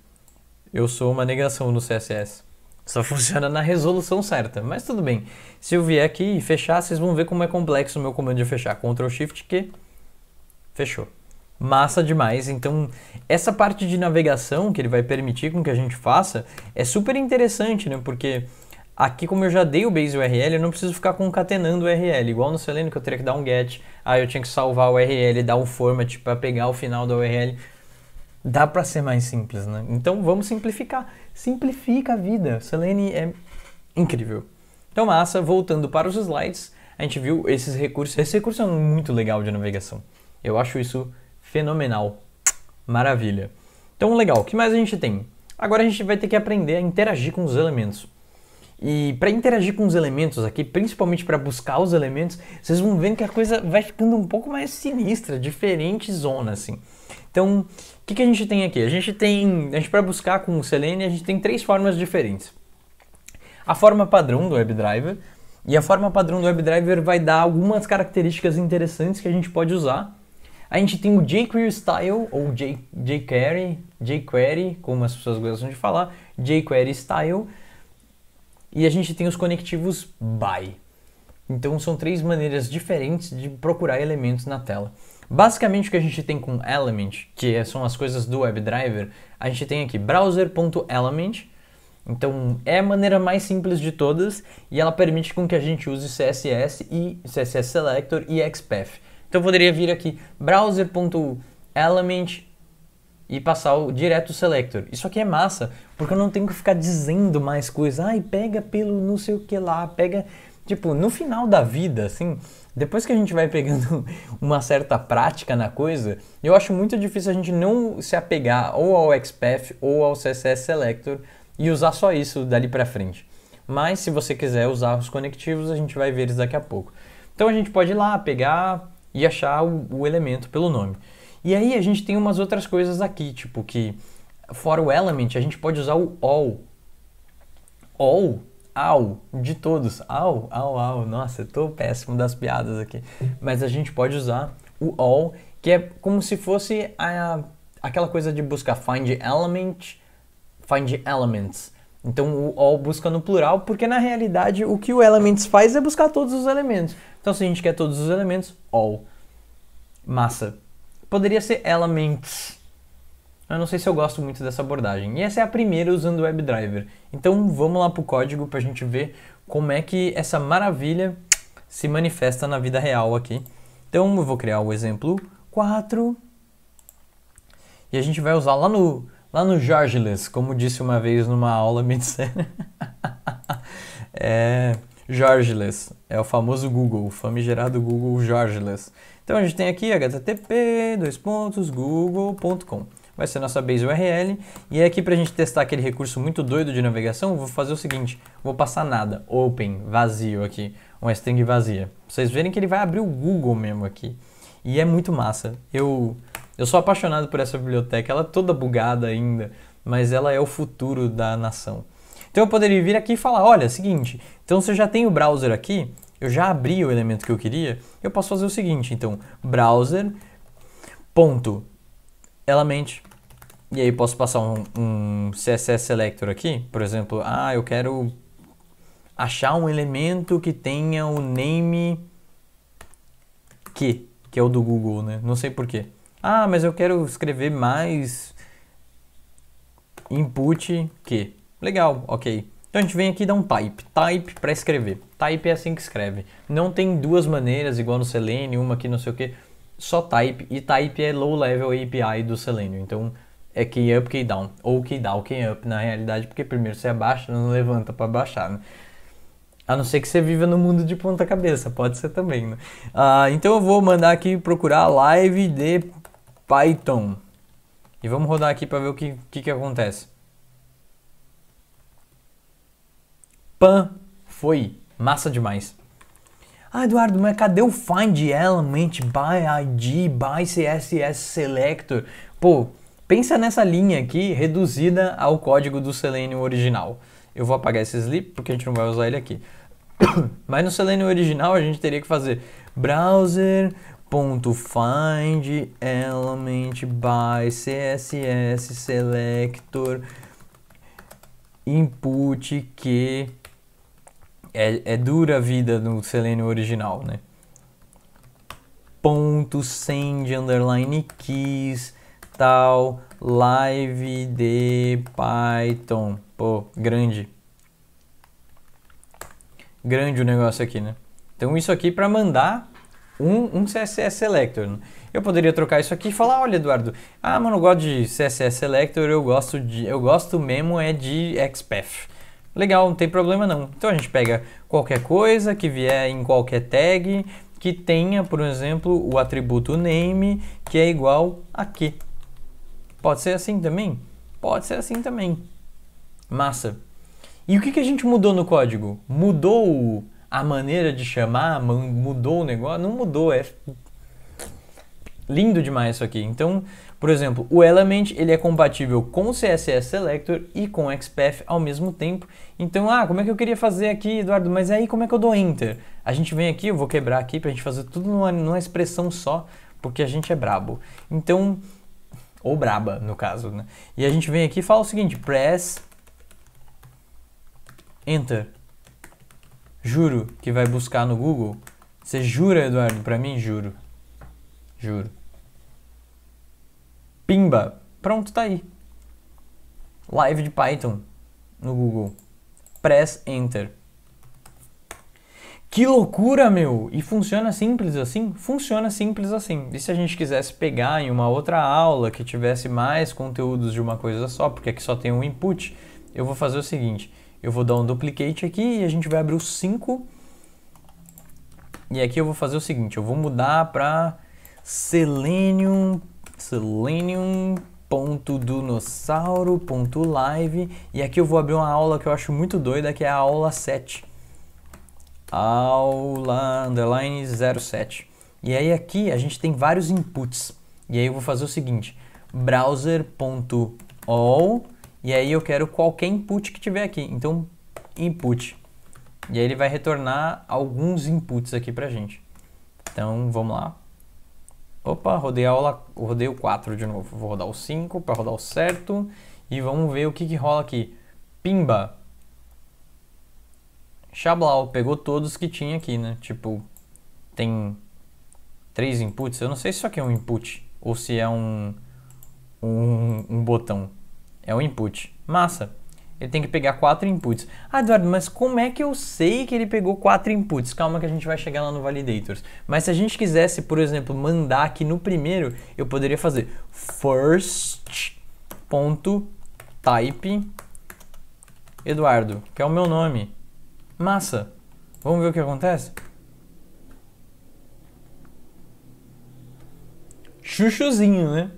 Eu sou uma negação no CSS. Só funciona na resolução certa, mas tudo bem. Se eu vier aqui e fechar, vocês vão ver como é complexo o meu comando de fechar. Ctrl Shift Q. Fechou. Massa demais. Então, essa parte de navegação que ele vai permitir com que a gente faça é super interessante, né? Porque Aqui, como eu já dei o base URL, eu não preciso ficar concatenando o URL, igual no Selenium que eu teria que dar um get, aí eu tinha que salvar o URL, dar um format para pegar o final da URL. Dá para ser mais simples, né? Então vamos simplificar. Simplifica a vida. Selenium é incrível. Então massa, voltando para os slides, a gente viu esses recursos. Esse recurso é muito legal de navegação. Eu acho isso fenomenal. Maravilha. Então legal, o que mais a gente tem? Agora a gente vai ter que aprender a interagir com os elementos. E para interagir com os elementos aqui, principalmente para buscar os elementos, vocês vão vendo que a coisa vai ficando um pouco mais sinistra, diferente zona assim. Então, o que, que a gente tem aqui? A gente tem, a gente para buscar com o Selenium, a gente tem três formas diferentes. A forma padrão do WebDriver, e a forma padrão do WebDriver vai dar algumas características interessantes que a gente pode usar. A gente tem o jQuery Style, ou jQuery, jQuery, como as pessoas gostam de falar, jQuery Style, e a gente tem os conectivos by. Então são três maneiras diferentes de procurar elementos na tela. Basicamente o que a gente tem com element, que é- são as coisas do WebDriver, a gente tem aqui browser.element. Então é a maneira mais simples de todas e ela permite com que a gente use CSS e CSS Selector e XPath. Então eu poderia vir aqui browser.element e passar o, direto o selector. Isso aqui é massa, porque eu não tenho que ficar dizendo mais coisa. Ai, pega pelo não sei o que lá, pega... Tipo, no final da vida, assim, depois que a gente vai pegando uma certa prática na coisa, eu acho muito difícil a gente não se apegar ou ao XPath ou ao CSS Selector e usar só isso dali pra frente. Mas se você quiser usar os conectivos, a gente vai ver eles daqui a pouco. Então a gente pode ir lá pegar e achar o, o elemento pelo nome. E aí a gente tem umas outras coisas aqui, tipo que fora o element, a gente pode usar o all. All, ao, de todos. Ao, ao, ao. Nossa, eu tô péssimo das piadas aqui. Mas a gente pode usar o all, que é como se fosse a, aquela coisa de buscar find element, find elements. Então o all busca no plural, porque na realidade o que o elements faz é buscar todos os elementos. Então se a gente quer todos os elementos, all. Massa. Poderia ser elements. Eu não sei se eu gosto muito dessa abordagem. E essa é a primeira usando o WebDriver. Então vamos lá para o código para a gente ver como é que essa maravilha se manifesta na vida real aqui. Então eu vou criar o exemplo 4 e a gente vai usar lá no, lá no Jorgeless, como disse uma vez numa aula me disseram. é, Jorgeless, é o famoso Google, famigerado Google Jorgeless. Então a gente tem aqui http dois pontos google.com vai ser nossa base URL. E é aqui para a gente testar aquele recurso muito doido de navegação, vou fazer o seguinte, vou passar nada, open, vazio aqui, uma string vazia. Vocês verem que ele vai abrir o Google mesmo aqui. E é muito massa. Eu, eu sou apaixonado por essa biblioteca, ela é toda bugada ainda, mas ela é o futuro da nação. Então eu poderia vir aqui e falar, olha, é seguinte, então você já tem o browser aqui, eu já abri o elemento que eu queria, eu posso fazer o seguinte, então, browser ponto element e aí posso passar um, um CSS selector aqui, por exemplo, ah, eu quero achar um elemento que tenha o name que, que é o do Google, né? Não sei porquê. Ah, mas eu quero escrever mais input que. Legal, ok. Então a gente vem aqui e dá um type, type para escrever. Type é assim que escreve. Não tem duas maneiras, igual no Selenium, uma aqui não sei o que, só type, e type é low level API do Selenium. Então é key up, key down, ou key down, key up na realidade, porque primeiro você abaixa, não levanta para baixar, né? A não ser que você viva no mundo de ponta cabeça, pode ser também, né? Ah, então eu vou mandar aqui procurar live de Python. E vamos rodar aqui para ver o que, que, que acontece. Pan foi massa demais. Ah, Eduardo, mas cadê o Find Element, By ID, By CSS Selector? Pô, pensa nessa linha aqui reduzida ao código do Selenium original. Eu vou apagar esse sleep porque a gente não vai usar ele aqui. mas no Selenium original a gente teria que fazer browser ponto element by css selector input que é, é dura a vida no Selenium original, né? Ponto, send, underline, keys, tal, live de Python. Pô, grande. Grande o negócio aqui, né? Então isso aqui para mandar um, um, CSS Selector. Né? Eu poderia trocar isso aqui e falar, olha Eduardo, ah, mano, eu gosto de CSS Selector, eu gosto de, eu gosto mesmo é de XPath. Legal, não tem problema não. Então a gente pega qualquer coisa que vier em qualquer tag que tenha, por exemplo, o atributo name que é igual a que. Pode ser assim também? Pode ser assim também. Massa. E o que, que a gente mudou no código? Mudou a maneira de chamar? Mudou o negócio? Não mudou, é lindo demais isso aqui. Então, por exemplo, o Element ele é compatível com CSS Selector e com XPath ao mesmo tempo. Então, ah, como é que eu queria fazer aqui, Eduardo? Mas aí como é que eu dou Enter? A gente vem aqui, eu vou quebrar aqui para a gente fazer tudo numa, numa expressão só, porque a gente é brabo. Então, ou braba no caso, né? E a gente vem aqui e fala o seguinte, press Enter. Juro que vai buscar no Google. Você jura, Eduardo? Para mim, juro. Juro. Pimba. Pronto, tá aí. Live de Python no Google. Press Enter. Que loucura, meu! E funciona simples assim? Funciona simples assim. E se a gente quisesse pegar em uma outra aula que tivesse mais conteúdos de uma coisa só, porque aqui só tem um input, eu vou fazer o seguinte: eu vou dar um duplicate aqui e a gente vai abrir o 5. E aqui eu vou fazer o seguinte: eu vou mudar para Selenium selenium.dunossauro.live e aqui eu vou abrir uma aula que eu acho muito doida, que é a aula 7. Aula underline 07. E aí aqui a gente tem vários inputs. E aí eu vou fazer o seguinte, browser.all e aí eu quero qualquer input que tiver aqui. Então input. E aí ele vai retornar alguns inputs aqui pra gente. Então vamos lá. Opa, rodei a aula, rodei o 4 de novo. Vou rodar o 5 para rodar o certo. E vamos ver o que, que rola aqui. Pimba. Xablau, pegou todos que tinha aqui, né? Tipo, tem três inputs. Eu não sei se isso aqui é um input ou se é um, um, um botão. É um input. Massa. Ele tem que pegar quatro inputs. Ah, Eduardo, mas como é que eu sei que ele pegou quatro inputs? Calma que a gente vai chegar lá no validators. Mas se a gente quisesse, por exemplo, mandar aqui no primeiro, eu poderia fazer first.type Eduardo, que é o meu nome. Massa. Vamos ver o que acontece? Chuchuzinho, né?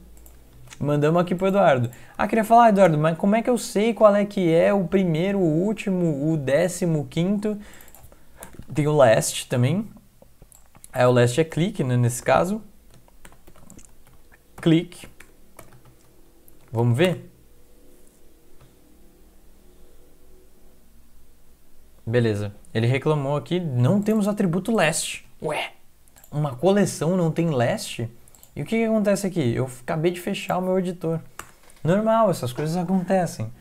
Mandamos aqui pro Eduardo. Ah, queria falar, Eduardo, mas como é que eu sei qual é que é o primeiro, o último, o décimo, quinto? Tem o last também. É, o last é clique, né, nesse caso. Clique. Vamos ver? Beleza. Ele reclamou aqui, não temos atributo last. Ué, uma coleção não tem last? E o que, que acontece aqui? Eu acabei de fechar o meu editor. Normal, essas coisas acontecem.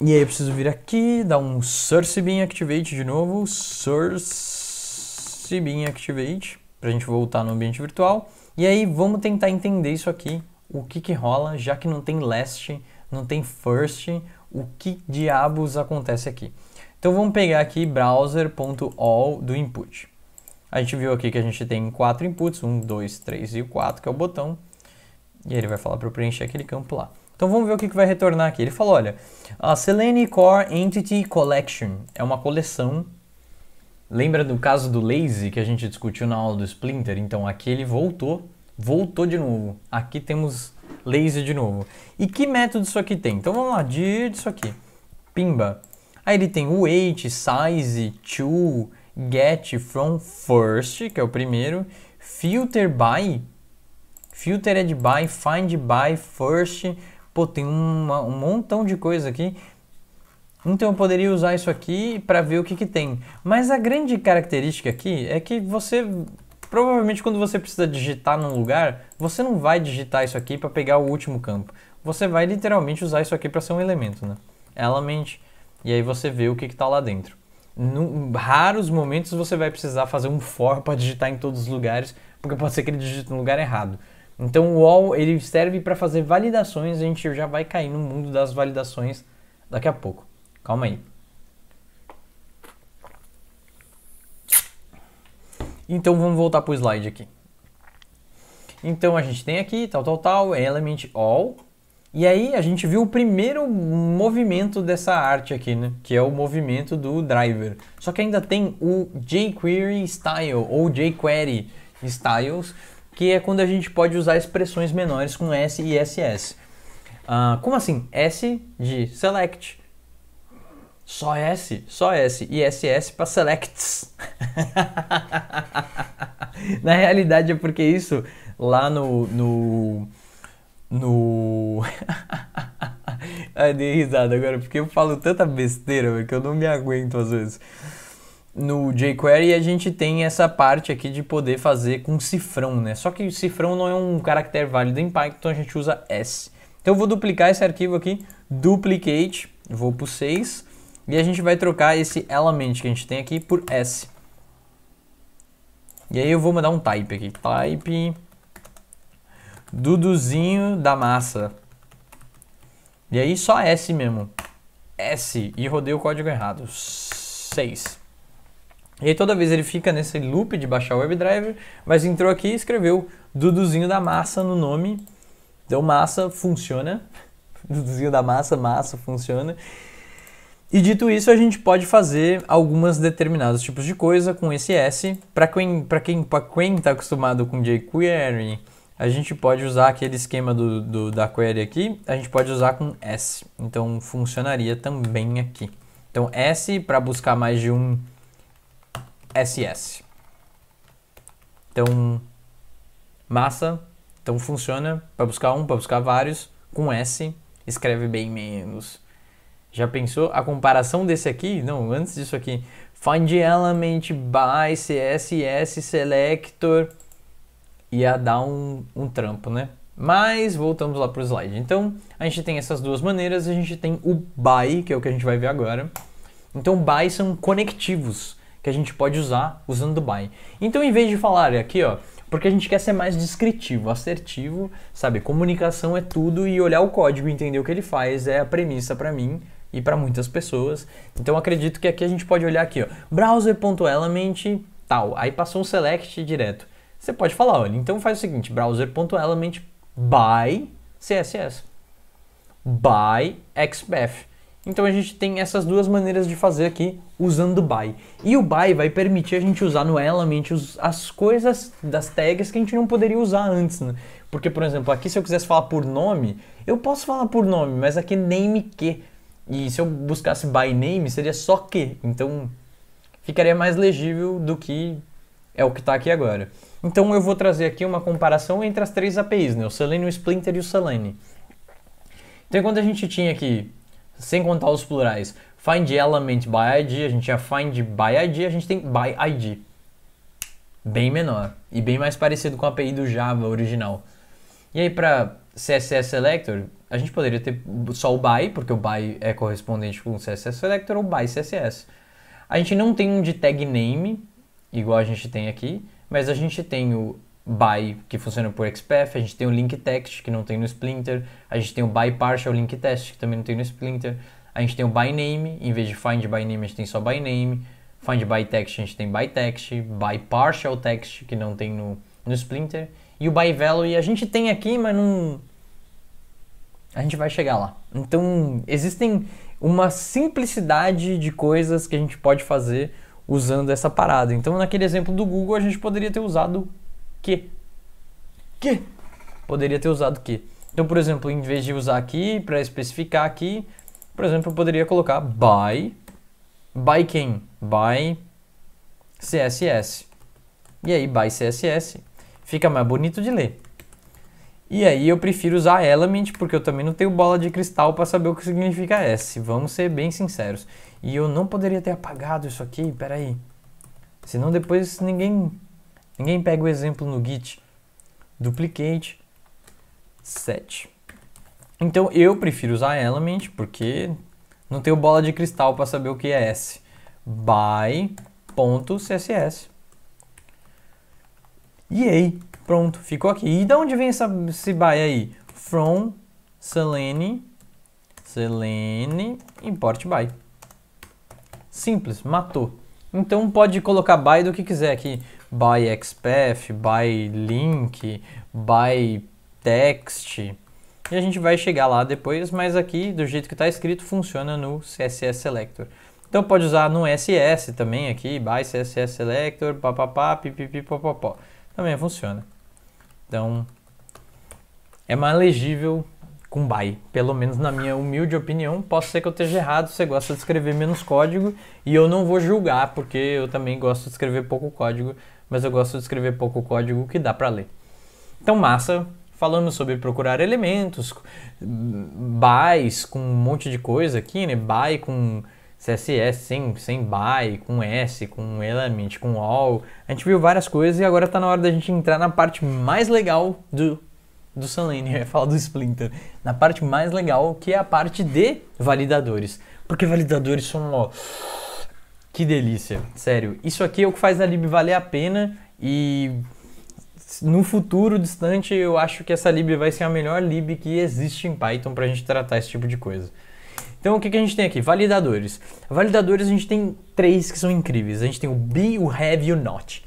E aí eu preciso vir aqui, dar um Source Bean Activate de novo, Source Bean Activate, para a gente voltar no ambiente virtual. E aí vamos tentar entender isso aqui, o que que rola, já que não tem last, não tem first, o que diabos acontece aqui. Então vamos pegar aqui browser.all do input. A gente viu aqui que a gente tem quatro inputs, um, dois, três e o quatro, que é o botão. E ele vai falar para eu preencher aquele campo lá. Então vamos ver o que, que vai retornar aqui. Ele falou, olha, a Selenium Core Entity Collection é uma coleção. Lembra do caso do Lazy que a gente discutiu na aula do Splinter? Então aqui ele voltou, voltou de novo. Aqui temos Lazy de novo. E que método isso aqui tem? Então vamos lá, dir disso aqui. Pimba. Aí ele tem o wait, size, to, get, from, first, que é o primeiro, filter by, Filtered é by, Find by, First. Pô, tem uma, um montão de coisa aqui. Então eu poderia usar isso aqui para ver o que, que tem. Mas a grande característica aqui é que você provavelmente quando você precisa digitar num lugar, você não vai digitar isso aqui para pegar o último campo. Você vai literalmente usar isso aqui para ser um elemento, né? Element, e aí você vê o que está lá dentro. Num, raros momentos você vai precisar fazer um for para digitar em todos os lugares, porque pode ser que ele digite no lugar errado. Então o all ele serve para fazer validações, a gente já vai cair no mundo das validações daqui a pouco. Calma aí. Então vamos voltar para o slide aqui. Então a gente tem aqui tal, tal, tal, element all. E aí a gente viu o primeiro movimento dessa arte aqui, né? Que é o movimento do driver. Só que ainda tem o jQuery style ou jQuery styles, que é quando a gente pode usar expressões menores com S e SS. Uh, ah, como assim? S de select. Só S, só S. E SS para selects. Na realidade é porque isso lá no. no. no... Ai, dei risada agora, porque eu falo tanta besteira que eu não me aguento às vezes no jQuery a gente tem essa parte aqui de poder fazer com cifrão, né? Só que cifrão não é um caractere válido em Python, então a gente usa S. Então eu vou duplicar esse arquivo aqui, duplicate, vou para o 6, e a gente vai trocar esse element que a gente tem aqui por S. E aí eu vou mandar um type aqui, type duduzinho da massa. E aí só S mesmo, S, e rodei o código errado, 6. E aí toda vez ele fica nesse loop de baixar o WebDriver, mas entrou aqui e escreveu Duduzinho da Massa no nome. Então massa funciona. Duduzinho da Massa, massa funciona. E dito isso, a gente pode fazer algumas determinados tipos de coisa com esse S. Para quem está quem, pra quem tá acostumado com jQuery, a gente pode usar aquele esquema do, do, da query aqui, a gente pode usar com S. Então funcionaria também aqui. Então S para buscar mais de um SS. Então, massa. Então funciona para buscar um, para buscar vários. Com S, escreve bem menos. Já pensou a comparação desse aqui? Não, antes disso aqui. Find element by CSS selector. Ia dar um, um trampo, né? Mas voltamos lá para o slide. Então, a gente tem essas duas maneiras. A gente tem o by, que é o que a gente vai ver agora. Então, by são conectivos que a gente pode usar usando do by. Então, em vez de falar aqui, ó, porque a gente quer ser mais descritivo, assertivo, sabe? Comunicação é tudo e olhar o código e entender o que ele faz é a premissa para mim e para muitas pessoas. Então, acredito que aqui a gente pode olhar aqui, ó, browser.element tal. Aí passou um select direto. Você pode falar, olha, então faz o seguinte, browser.element by CSS by XPath. Então a gente tem essas duas maneiras de fazer aqui usando o by. E o by vai permitir a gente usar no element os, as coisas das tags que a gente não poderia usar antes, né? Porque, por exemplo, aqui se eu quisesse falar por nome, eu posso falar por nome, mas aqui name que. E se eu buscasse by name, seria só que. Então ficaria mais legível do que é o que está aqui agora. Então eu vou trazer aqui uma comparação entre as três APIs, né? O Selenium o Splinter e o Selenium. Então quando a gente tinha aqui sem contar os plurais. Find element by ID, a gente tinha find by ID, a gente tem by ID. Bem menor e bem mais parecido com a API do Java original. E aí para CSS selector, a gente poderia ter só o by, porque o by é correspondente com o CSS selector ou by CSS. A gente não tem um de tag name, igual a gente tem aqui, mas a gente tem o by, que funciona por XPath, a gente tem o link text, que não tem no Splinter, a gente tem o by partial link test, que também não tem no Splinter, a gente tem o by name, em vez de find by name, a gente tem só by name, find by text, a gente tem by text, by partial text, que não tem no, no Splinter, e o by value, a gente tem aqui, mas não... A gente vai chegar lá. Então, existem uma simplicidade de coisas que a gente pode fazer usando essa parada. Então, naquele exemplo do Google, a gente poderia ter usado que. Que. Poderia ter usado que. Então, por exemplo, em vez de usar aqui para especificar aqui, por exemplo, eu poderia colocar by by quem? By CSS. E aí, by CSS. Fica mais bonito de ler. E aí eu prefiro usar element, porque eu também não tenho bola de cristal para saber o que significa S. Vamos ser bem sinceros. E eu não poderia ter apagado isso aqui, peraí. Senão depois ninguém Ninguém pega o exemplo no git duplicate set. Então eu prefiro usar element porque não tenho bola de cristal para saber o que é S. by.css. E aí, pronto, ficou aqui. E de onde vem essa, esse by aí? From Selene, Selene, import by. Simples, matou. Então pode colocar by do que quiser aqui by XPath, by link, by text. E a gente vai chegar lá depois, mas aqui, do jeito que está escrito, funciona no CSS Selector. Então pode usar no SS também aqui, by CSS Selector, papapá, pipipipopopó. Também funciona. Então, é mais legível com by, pelo menos na minha humilde opinião. Posso ser que eu esteja errado, você gosta de escrever menos código e eu não vou julgar, porque eu também gosto de escrever pouco código mas eu gosto de escrever pouco código que dá para ler. Então, massa, falando sobre procurar elementos, bys com um monte de coisa aqui, né? By com CSS sem, sem by, com S, com element, com all. A gente viu várias coisas e agora está na hora da gente entrar na parte mais legal do, do Sunlane, eu falar do Splinter. Na parte mais legal, que é a parte de validadores. Porque validadores são, ó que delícia, sério. Isso aqui é o que faz a Lib valer a pena e no futuro distante eu acho que essa lib vai ser a melhor lib que existe em Python para a gente tratar esse tipo de coisa. Então o que, que a gente tem aqui? Validadores. Validadores a gente tem três que são incríveis. A gente tem o be, o have e o not.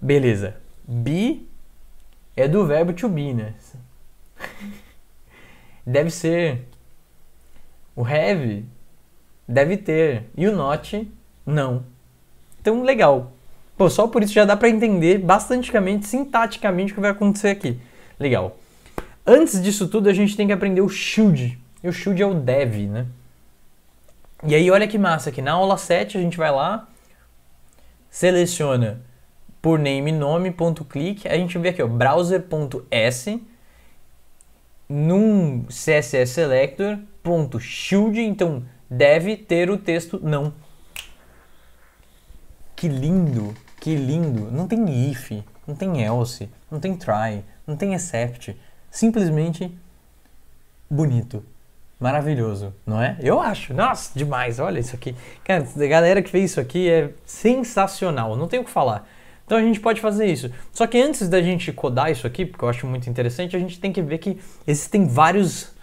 Beleza. Be é do verbo to be, né? Deve ser. O have deve ter. E o not, não. Então, legal. Pô, só por isso já dá para entender bastantemente, sintaticamente, o que vai acontecer aqui. Legal. Antes disso tudo, a gente tem que aprender o should. E o should é o deve, né? E aí, olha que massa, que na aula 7 a gente vai lá, seleciona por name nome clique a gente vê aqui, ó, s num CSS selector, ponto shield, então deve ter o texto não. Que lindo, que lindo. Não tem if, não tem else, não tem try, não tem except. Simplesmente bonito. Maravilhoso, não é? Eu acho. Nossa, demais. Olha isso aqui. Cara, a galera que fez isso aqui é sensacional. Não tem o que falar. Então a gente pode fazer isso. Só que antes da gente codar isso aqui, porque eu acho muito interessante, a gente tem que ver que existem vários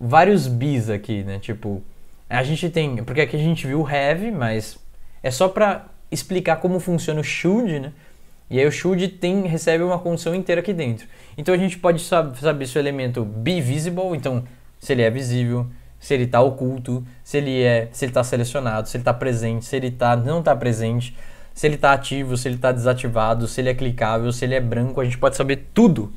vários bis aqui, né? Tipo, a gente tem. Porque aqui a gente viu o have, mas é só para explicar como funciona o should, né? E aí o should tem, recebe uma condição inteira aqui dentro. Então a gente pode saber se o elemento be visible, então se ele é visível, se ele está oculto, se ele é, se ele está selecionado, se ele está presente, se ele tá, não está presente, se ele está ativo, se ele está desativado, se ele é clicável, se ele é branco, a gente pode saber tudo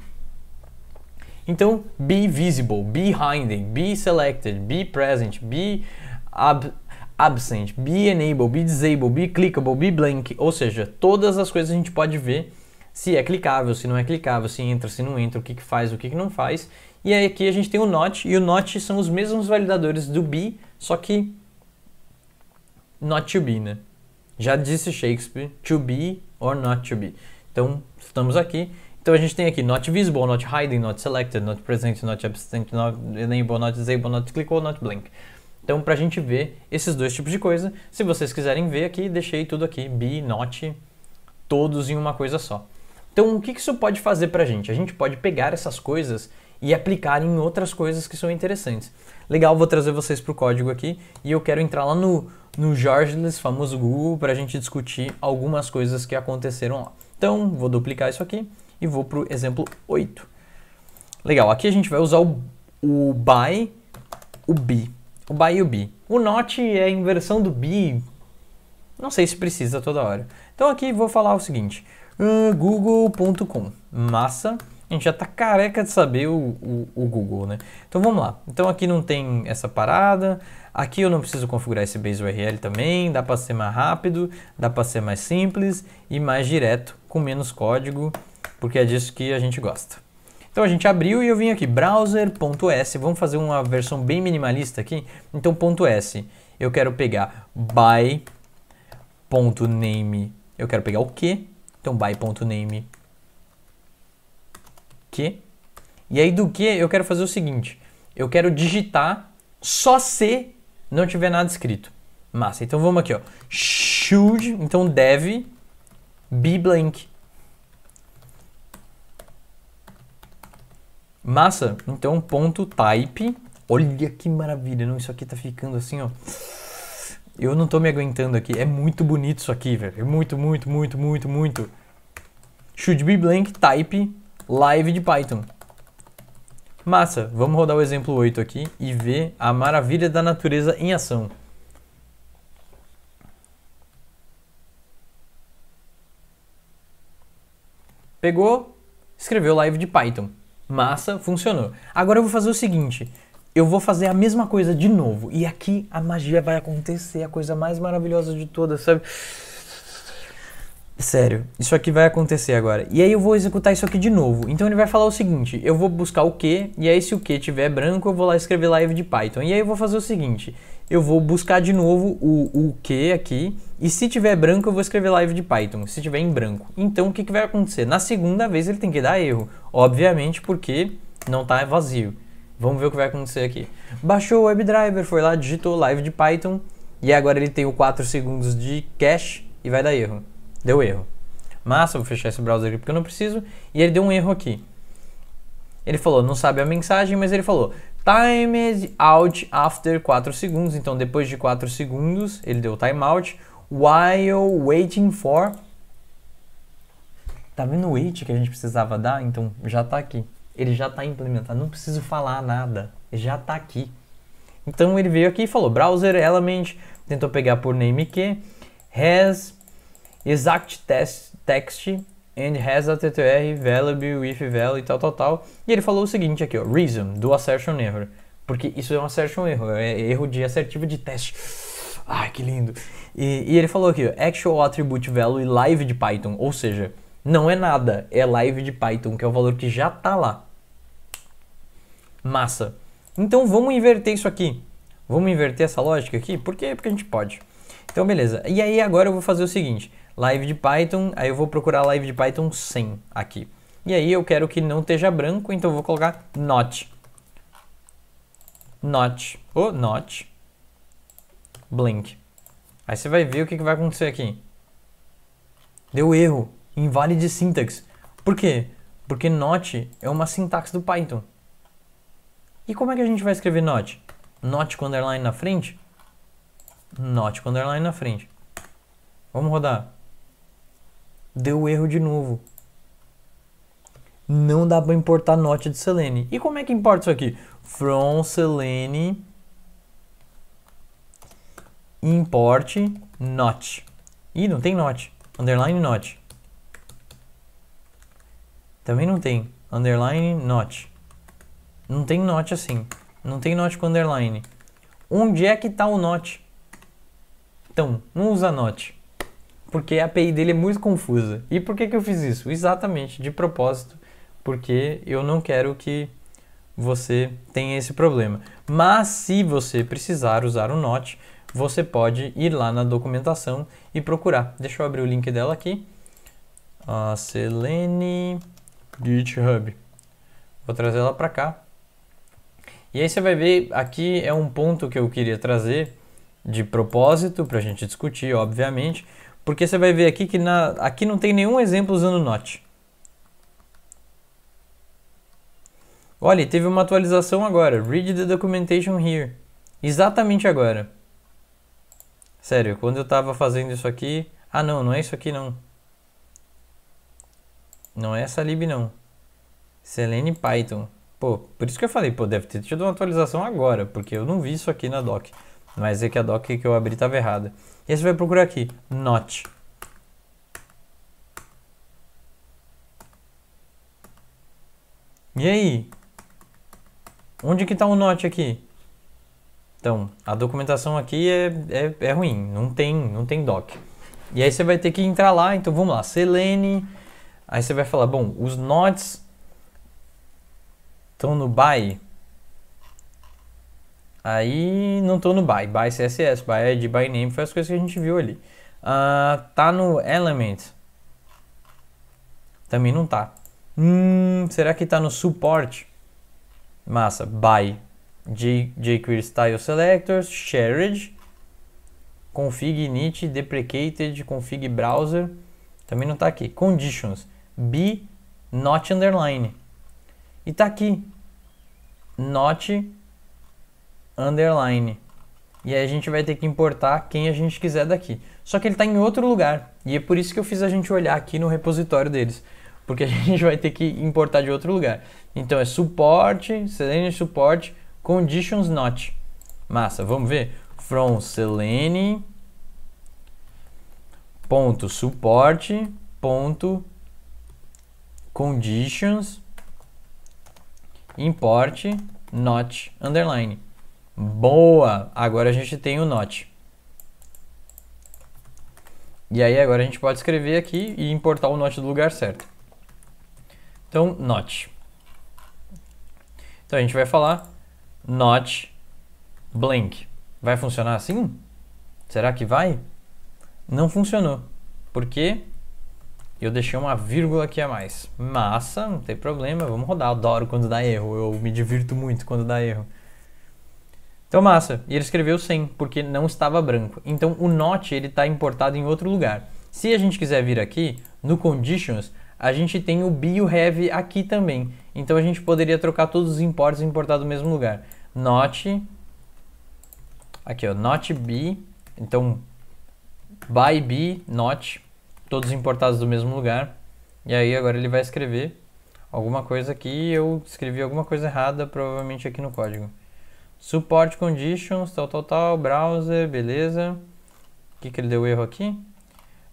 então, be visible, be hiding, be selected, be present, be ab absent, be enable, be disable, be clickable, be blank, ou seja, todas as coisas a gente pode ver se é clicável, se não é clicável, se entra, se não entra, o que, que faz, o que, que não faz. E aí aqui a gente tem o not, e o not são os mesmos validadores do be, só que not to be, né? Já disse Shakespeare, to be or not to be. Então, estamos aqui. Então a gente tem aqui not visible, not hiding, not selected, not present, not absent, not enable, not disable, not clickable, not blank. Então para a gente ver esses dois tipos de coisa, se vocês quiserem ver aqui, deixei tudo aqui, be, not, todos em uma coisa só. Então o que isso pode fazer para a gente? A gente pode pegar essas coisas e aplicar em outras coisas que são interessantes. Legal, vou trazer vocês para o código aqui e eu quero entrar lá no, no Georgeless, famoso Google, para a gente discutir algumas coisas que aconteceram lá. Então vou duplicar isso aqui e vou para o exemplo 8. Legal, aqui a gente vai usar o, o by, o be. O by e o be. O not é a inversão do be. Não sei se precisa toda hora. Então aqui vou falar o seguinte. Uh, hum, Google.com. Massa. A gente já tá careca de saber o, o, o, Google, né? Então vamos lá. Então aqui não tem essa parada. Aqui eu não preciso configurar esse base URL também. Dá para ser mais rápido, dá para ser mais simples e mais direto, com menos código porque é disso que a gente gosta. Então a gente abriu e eu vim aqui, browser.s, vamos fazer uma versão bem minimalista aqui. Então .s, eu quero pegar by.name, eu quero pegar o que, então by.name que. E aí do que eu quero fazer o seguinte, eu quero digitar só se não tiver nada escrito. Massa, então vamos aqui, ó. Should, então deve be blank. Massa, então ponto type. Olha que maravilha, não, isso aqui tá ficando assim, ó. Eu não tô me aguentando aqui. É muito bonito isso aqui, velho. É muito, muito, muito, muito, muito. Should be blank type live de Python. Massa, vamos rodar o exemplo 8 aqui e ver a maravilha da natureza em ação. Pegou, escreveu live de Python. Massa, funcionou. Agora eu vou fazer o seguinte. Eu vou fazer a mesma coisa de novo. E aqui a magia vai acontecer, a coisa mais maravilhosa de todas, sabe? Sério, isso aqui vai acontecer agora. E aí eu vou executar isso aqui de novo. Então ele vai falar o seguinte: eu vou buscar o que, e aí se o que tiver branco, eu vou lá escrever live de Python. E aí eu vou fazer o seguinte: eu vou buscar de novo o, o que aqui, e se tiver branco eu vou escrever live de Python, se tiver em branco. Então o que, que vai acontecer? Na segunda vez ele tem que dar erro, obviamente porque não está vazio. Vamos ver o que vai acontecer aqui. Baixou o WebDriver, foi lá, digitou live de Python, e agora ele tem o 4 segundos de cache e vai dar erro. Deu erro. Massa, vou fechar esse browser aqui porque eu não preciso, e ele deu um erro aqui. Ele falou, não sabe a mensagem, mas ele falou: Timed out after 4 segundos, então depois de 4 segundos ele deu timeout. While waiting for. Tá vendo o wait que a gente precisava dar? Então já tá aqui. Ele já tá implementado, não preciso falar nada, já tá aqui. Então ele veio aqui e falou: browser element, tentou pegar por name key, has exact test text and has a TTR value with value e tal, tal, tal. E ele falou o seguinte aqui, ó, reason do assertion error. Porque isso é um assertion error, é erro de assertiva de teste. Ai, que lindo. E, e ele falou aqui, ó, actual attribute value live de Python, ou seja, não é nada, é live de Python, que é o valor que já está lá. Massa. Então vamos inverter isso aqui. Vamos inverter essa lógica aqui? Por quê? Porque a gente pode. Então beleza. E aí agora eu vou fazer o seguinte live de Python, aí eu vou procurar live de Python 100 aqui. E aí eu quero que não esteja branco, então eu vou colocar not. Not. Ou oh, not. Blink. Aí você vai ver o que, que vai acontecer aqui. Deu erro. Invalid syntax. Por quê? Porque not é uma sintaxe do Python. E como é que a gente vai escrever not? Not com underline na frente? Not com underline na frente. Vamos rodar. Deu erro de novo. Não dá para importar note de Selene. E como é que importa isso aqui? From Selene import note Ih, não tem note Underline note Também não tem. Underline note Não tem note assim. Não tem note com underline. Onde é que está o note Então, não usa note porque a API dele é muito confusa. E por que, que eu fiz isso? Exatamente, de propósito, porque eu não quero que você tenha esse problema. Mas se você precisar usar o Note, você pode ir lá na documentação e procurar. Deixa eu abrir o link dela aqui. A Selene GitHub. Vou trazer ela para cá. E aí você vai ver, aqui é um ponto que eu queria trazer de propósito para a gente discutir, obviamente, porque você vai ver aqui que na, aqui não tem nenhum exemplo usando not. Olha, teve uma atualização agora. Read the documentation here. Exatamente agora. Sério, quando eu estava fazendo isso aqui... Ah, não, não é isso aqui, não. Não é essa lib, não. Selene Python. Pô, por isso que eu falei, pô, deve ter tido uma atualização agora, porque eu não vi isso aqui na doc. Mas é que a doc que eu abri tava errada. E aí você vai procurar aqui, not. E aí? Onde que está o not aqui? Então, a documentação aqui é, é, é, ruim, não tem, não tem doc. E aí você vai ter que entrar lá, então vamos lá, Selene. Aí você vai falar, bom, os nots estão no by. Aí não tô no buy, buy CSS, buy de buy name, foi as coisas que a gente viu ali. Uh, tá no element. Também não tá. Hum, será que tá no support? Massa, buy. jQuery style selectors, shared, config init, deprecated, config browser. Também não tá aqui. Conditions, be not underline. E tá aqui. Not underline. E aí a gente vai ter que importar quem a gente quiser daqui. Só que ele está em outro lugar. E é por isso que eu fiz a gente olhar aqui no repositório deles. Porque a gente vai ter que importar de outro lugar. Então é suporte, selene suporte, conditions not. Massa, vamos ver? From selene ponto suporte ponto conditions import not underline Boa! Agora a gente tem o not. E aí agora a gente pode escrever aqui e importar o not do lugar certo. Então, not. Então a gente vai falar not blank. Vai funcionar assim? Será que vai? Não funcionou. Porque eu deixei uma vírgula aqui a mais. Massa, não tem problema, vamos rodar. Adoro quando dá erro, eu me divirto muito quando dá erro. Então massa, e ele escreveu sem, porque não estava branco. Então o not ele está importado em outro lugar. Se a gente quiser vir aqui, no conditions, a gente tem o be have aqui também. Então a gente poderia trocar todos os imports e importar do mesmo lugar. Not, aqui ó, not be, então by be, not, todos importados do mesmo lugar. E aí agora ele vai escrever alguma coisa aqui, eu escrevi alguma coisa errada provavelmente aqui no código. Support conditions, tal, tal, tal, browser, beleza. O que, que ele deu erro aqui?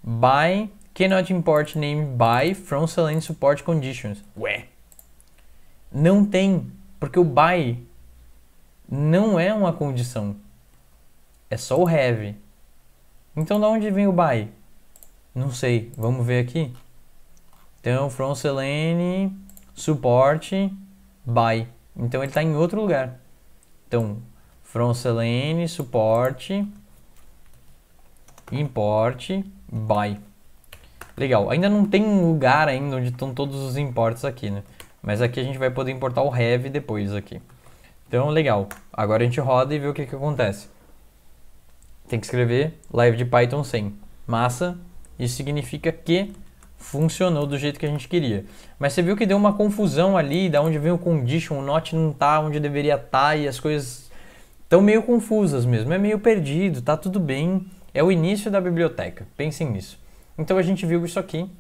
By cannot import name by from select support conditions. Ué. Não tem, porque o by não é uma condição. É só o have. Então, da onde vem o by? Não sei. Vamos ver aqui. Então, from selene, support, by. Então, ele está em outro lugar. Então, frontln suporte import by. Legal, ainda não tem um lugar ainda onde estão todos os imports aqui, né? Mas aqui a gente vai poder importar o have depois aqui. Então, legal. Agora a gente roda e vê o que, que acontece. Tem que escrever live de Python 100. Massa, isso significa que funcionou do jeito que a gente queria. Mas você viu que deu uma confusão ali, da onde vem o condition, o not não tá onde deveria estar tá, e as coisas estão meio confusas mesmo. É meio perdido, tá tudo bem. É o início da biblioteca, pensem nisso. Então a gente viu isso aqui.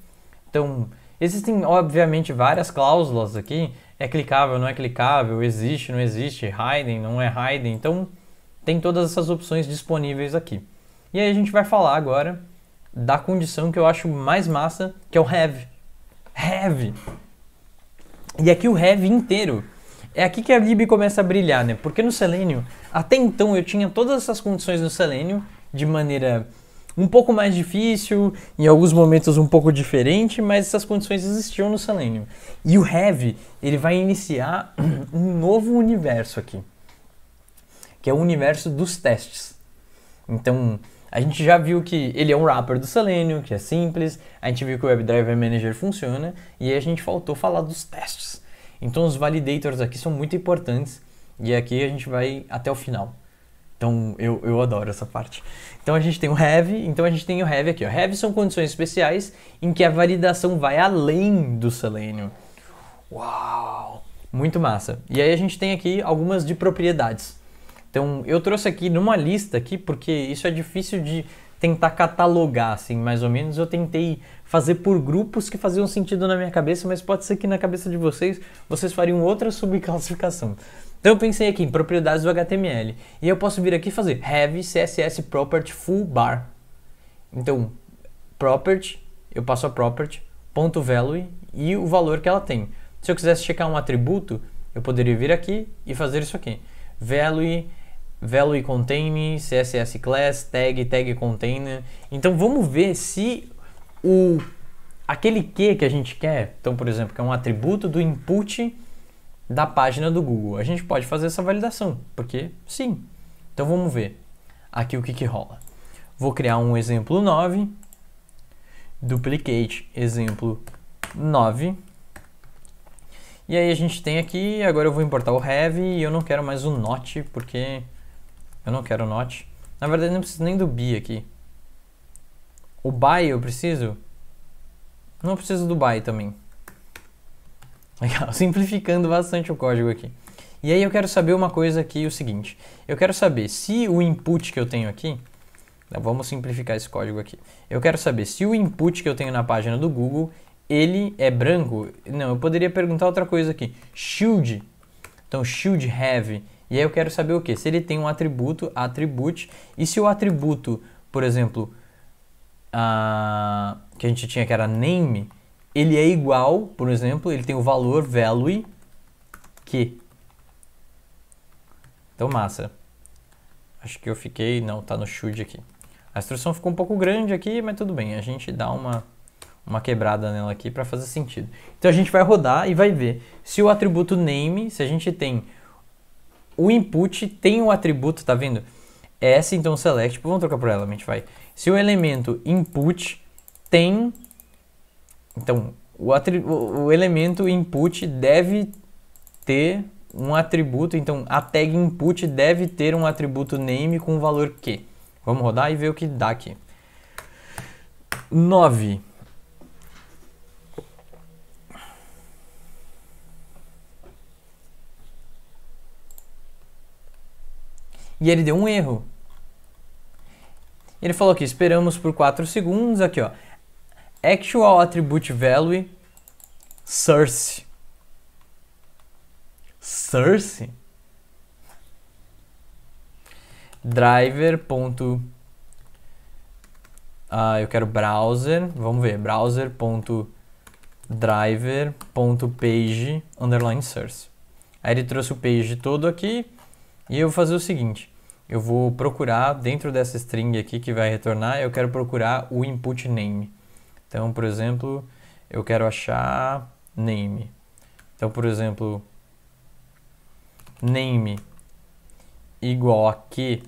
Então, existem obviamente várias cláusulas aqui, é clicável, não é clicável, existe, não existe, hiding, não é hiding, Então, tem todas essas opções disponíveis aqui. E aí a gente vai falar agora da condição que eu acho mais massa, que é o have. Have. E aqui o have inteiro. É aqui que a lib começa a brilhar, né? Porque no selênio, até então eu tinha todas essas condições no selênio de maneira um pouco mais difícil, em alguns momentos um pouco diferente, mas essas condições existiam no selênio. E o have, ele vai iniciar um novo universo aqui, que é o universo dos testes. Então, a gente já viu que ele é um wrapper do Selenium, que é simples, a gente viu que o WebDriver Manager funciona, e a gente faltou falar dos testes. Então os validators aqui são muito importantes, e aqui a gente vai até o final. Então eu, eu adoro essa parte. Então a gente tem o have, então a gente tem o have aqui. O have são condições especiais em que a validação vai além do Selenium. Uau! Muito massa. E aí a gente tem aqui algumas de propriedades. Então, eu trouxe aqui numa lista aqui, porque isso é difícil de tentar catalogar, assim, mais ou menos. Eu tentei fazer por grupos que faziam sentido na minha cabeça, mas pode ser que na cabeça de vocês, vocês fariam outra subclassificação. Então eu pensei aqui em propriedades do HTML. E eu posso vir aqui fazer have CSS property full bar. Então, property, eu passo a property, ponto value e o valor que ela tem. Se eu quisesse checar um atributo, eu poderia vir aqui e fazer isso aqui value, value container, CSS class, tag, tag container. Então vamos ver se o aquele que que a gente quer, então por exemplo, que é um atributo do input da página do Google. A gente pode fazer essa validação, porque sim. Então vamos ver aqui o que, que rola. Vou criar um exemplo 9, duplicate exemplo 9 e aí a gente tem aqui, agora eu vou importar o have e eu não quero mais o not, porque eu não quero o not. Na verdade, não preciso nem do be aqui. O by eu preciso? Não preciso do by também. Legal, simplificando bastante o código aqui. E aí eu quero saber uma coisa aqui, o seguinte. Eu quero saber se o input que eu tenho aqui... Vamos simplificar esse código aqui. Eu quero saber se o input que eu tenho na página do Google ele é branco? Não, eu poderia perguntar outra coisa aqui. Shield. Então, shield have. E aí eu quero saber o que? Se ele tem um atributo, attribute. E se o atributo, por exemplo, a, que a gente tinha que era name, ele é igual, por exemplo, ele tem o valor value que. Então, massa. Acho que eu fiquei. Não, tá no should aqui. A instrução ficou um pouco grande aqui, mas tudo bem. A gente dá uma uma quebrada nela aqui para fazer sentido. Então a gente vai rodar e vai ver se o atributo name, se a gente tem o input, tem o atributo, tá vendo? É S, então select, tipo, vamos trocar por element, vai. Se o elemento input tem, então o, o elemento input deve ter um atributo, então a tag input deve ter um atributo name com o valor Q. Vamos rodar e ver o que dá aqui. 9. E ele deu um erro. Ele falou aqui, esperamos por 4 segundos, aqui ó. Actual attribute value source. Source? Driver. Ponto, ah, eu quero browser. Vamos ver. Browser. Ponto underline source. Aí ele trouxe o page todo aqui e eu vou fazer o seguinte, eu vou procurar dentro dessa string aqui que vai retornar, eu quero procurar o input name. Então, por exemplo, eu quero achar name. Então, por exemplo, name igual a que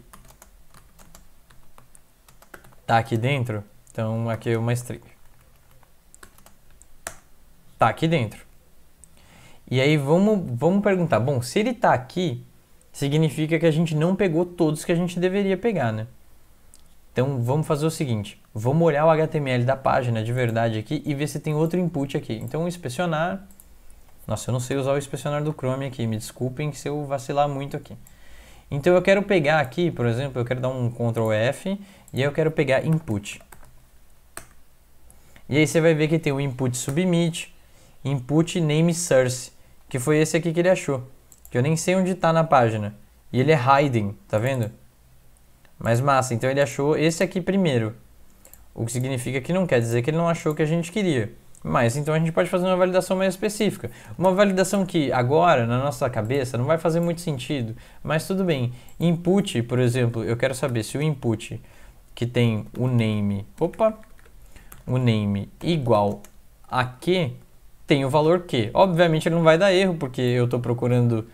tá aqui dentro. Então, aqui é uma string. Tá aqui dentro. E aí vamos, vamos perguntar, bom, se ele tá aqui, significa que a gente não pegou todos que a gente deveria pegar, né? Então vamos fazer o seguinte, vamos olhar o HTML da página de verdade aqui e ver se tem outro input aqui. Então inspecionar, nossa, eu não sei usar o inspecionar do Chrome aqui, me desculpem se eu vacilar muito aqui. Então eu quero pegar aqui, por exemplo, eu quero dar um Ctrl F e eu quero pegar input. E aí você vai ver que tem o input submit, input name source, que foi esse aqui que ele achou que eu nem sei onde está na página. E ele é hiding, tá vendo? Mas massa, então ele achou esse aqui primeiro. O que significa que não quer dizer que ele não achou o que a gente queria. Mas então a gente pode fazer uma validação mais específica. Uma validação que agora, na nossa cabeça, não vai fazer muito sentido, mas tudo bem. Input, por exemplo, eu quero saber se o input que tem o name, opa, o name igual a que tem o valor que. Obviamente ele não vai dar erro, porque eu estou procurando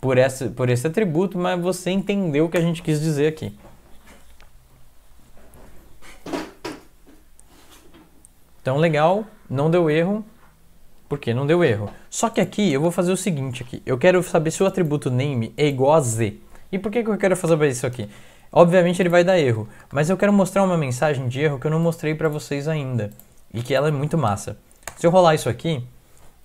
por, esse por esse atributo, mas você entendeu o que a gente quis dizer aqui. Então, legal, não deu erro. Por que Não deu erro. Só que aqui eu vou fazer o seguinte aqui. Eu quero saber se o atributo name é igual a z. E por que, que eu quero fazer isso aqui? Obviamente ele vai dar erro, mas eu quero mostrar uma mensagem de erro que eu não mostrei para vocês ainda. E que ela é muito massa. Se eu rolar isso aqui,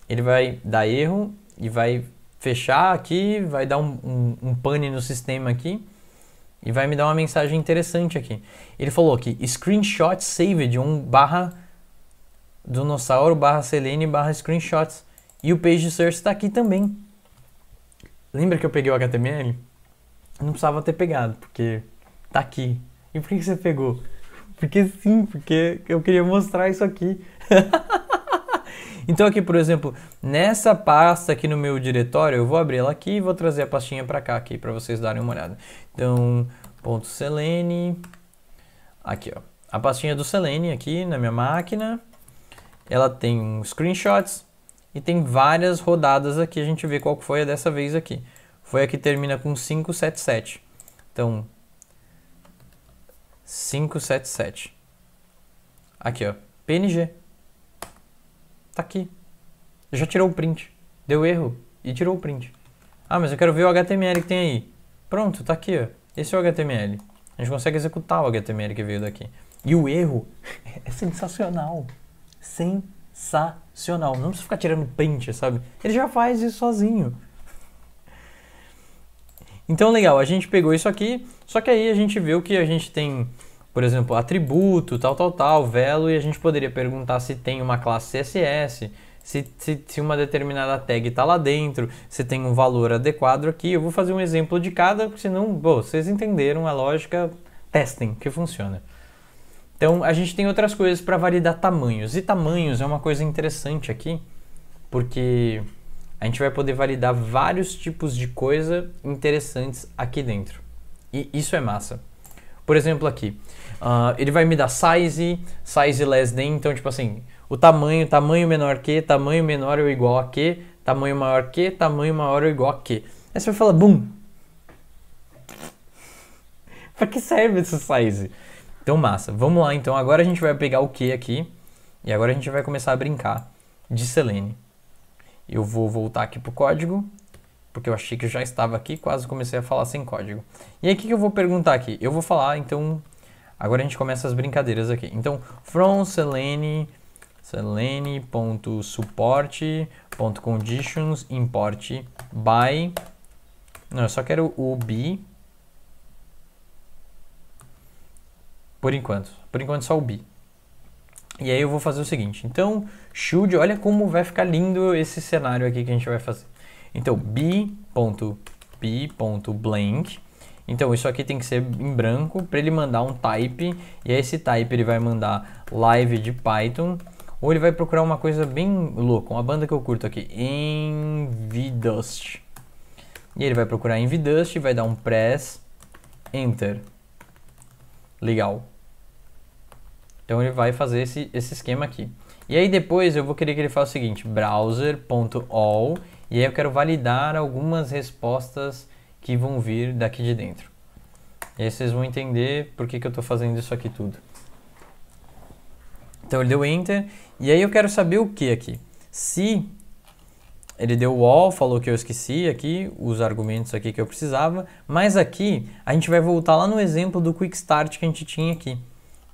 ele vai dar erro e vai fechar aqui, vai dar um, um, um pane no sistema aqui e vai me dar uma mensagem interessante aqui. Ele falou que screenshot saved 1 um barra dinossauro barra selene barra screenshots e o page source está aqui também. Lembra que eu peguei o HTML? não precisava ter pegado, porque tá aqui. E por que você pegou? Porque sim, porque eu queria mostrar isso aqui. Então aqui, por exemplo, nessa pasta aqui no meu diretório, eu vou abrir ela aqui e vou trazer a pastinha para cá aqui para vocês darem uma olhada. Então, ponto .selene, aqui ó, a pastinha do Selene aqui na minha máquina, ela tem screenshots e tem várias rodadas aqui, a gente vê qual foi a dessa vez aqui. Foi a que termina com 577. Então, 577. Aqui, ó. PNG. Tá aqui. Já tirou o print. Deu erro e tirou o print. Ah, mas eu quero ver o HTML que tem aí. Pronto, tá aqui, ó. Esse é o HTML. A gente consegue executar o HTML que veio daqui. E o erro é sensacional. Sensacional. Não precisa ficar tirando print, sabe? Ele já faz isso sozinho. Então, legal, a gente pegou isso aqui, só que aí a gente viu que a gente tem por exemplo, atributo, tal, tal, tal, velo, e a gente poderia perguntar se tem uma classe CSS, se, se, se uma determinada tag está lá dentro, se tem um valor adequado aqui. Eu vou fazer um exemplo de cada, porque senão bom, vocês entenderam a lógica, testem que funciona. Então a gente tem outras coisas para validar tamanhos, e tamanhos é uma coisa interessante aqui, porque a gente vai poder validar vários tipos de coisa interessantes aqui dentro. E isso é massa. Por exemplo, aqui, Uh, ele vai me dar size, size less than, então tipo assim, o tamanho, tamanho menor que, tamanho menor ou igual a que, tamanho maior que, tamanho maior ou igual a que. Aí você vai falar, bum! pra que serve esse size? Então massa, vamos lá então, agora a gente vai pegar o que aqui, e agora a gente vai começar a brincar de Selene. Eu vou voltar aqui pro código, porque eu achei que já estava aqui, quase comecei a falar sem código. E aí o que, que eu vou perguntar aqui? Eu vou falar então Agora a gente começa as brincadeiras aqui. Então, from Selene, selene.support.conditions import by. Não, eu só quero o b. Por enquanto. Por enquanto só o b. E aí eu vou fazer o seguinte. Então, should, olha como vai ficar lindo esse cenário aqui que a gente vai fazer. Então, b.p.blank então isso aqui tem que ser em branco para ele mandar um type e aí esse type ele vai mandar live de Python ou ele vai procurar uma coisa bem louca, uma banda que eu curto aqui, Envidust. E ele vai procurar Envidust, vai dar um press enter. Legal. Então ele vai fazer esse, esse esquema aqui. E aí depois eu vou querer que ele faça o seguinte, browser.all e aí eu quero validar algumas respostas que vão vir daqui de dentro. E aí vocês vão entender por que, que eu estou fazendo isso aqui tudo. Então ele deu enter, e aí eu quero saber o que aqui. Se ele deu o all, falou que eu esqueci aqui os argumentos aqui que eu precisava, mas aqui a gente vai voltar lá no exemplo do quick start que a gente tinha aqui,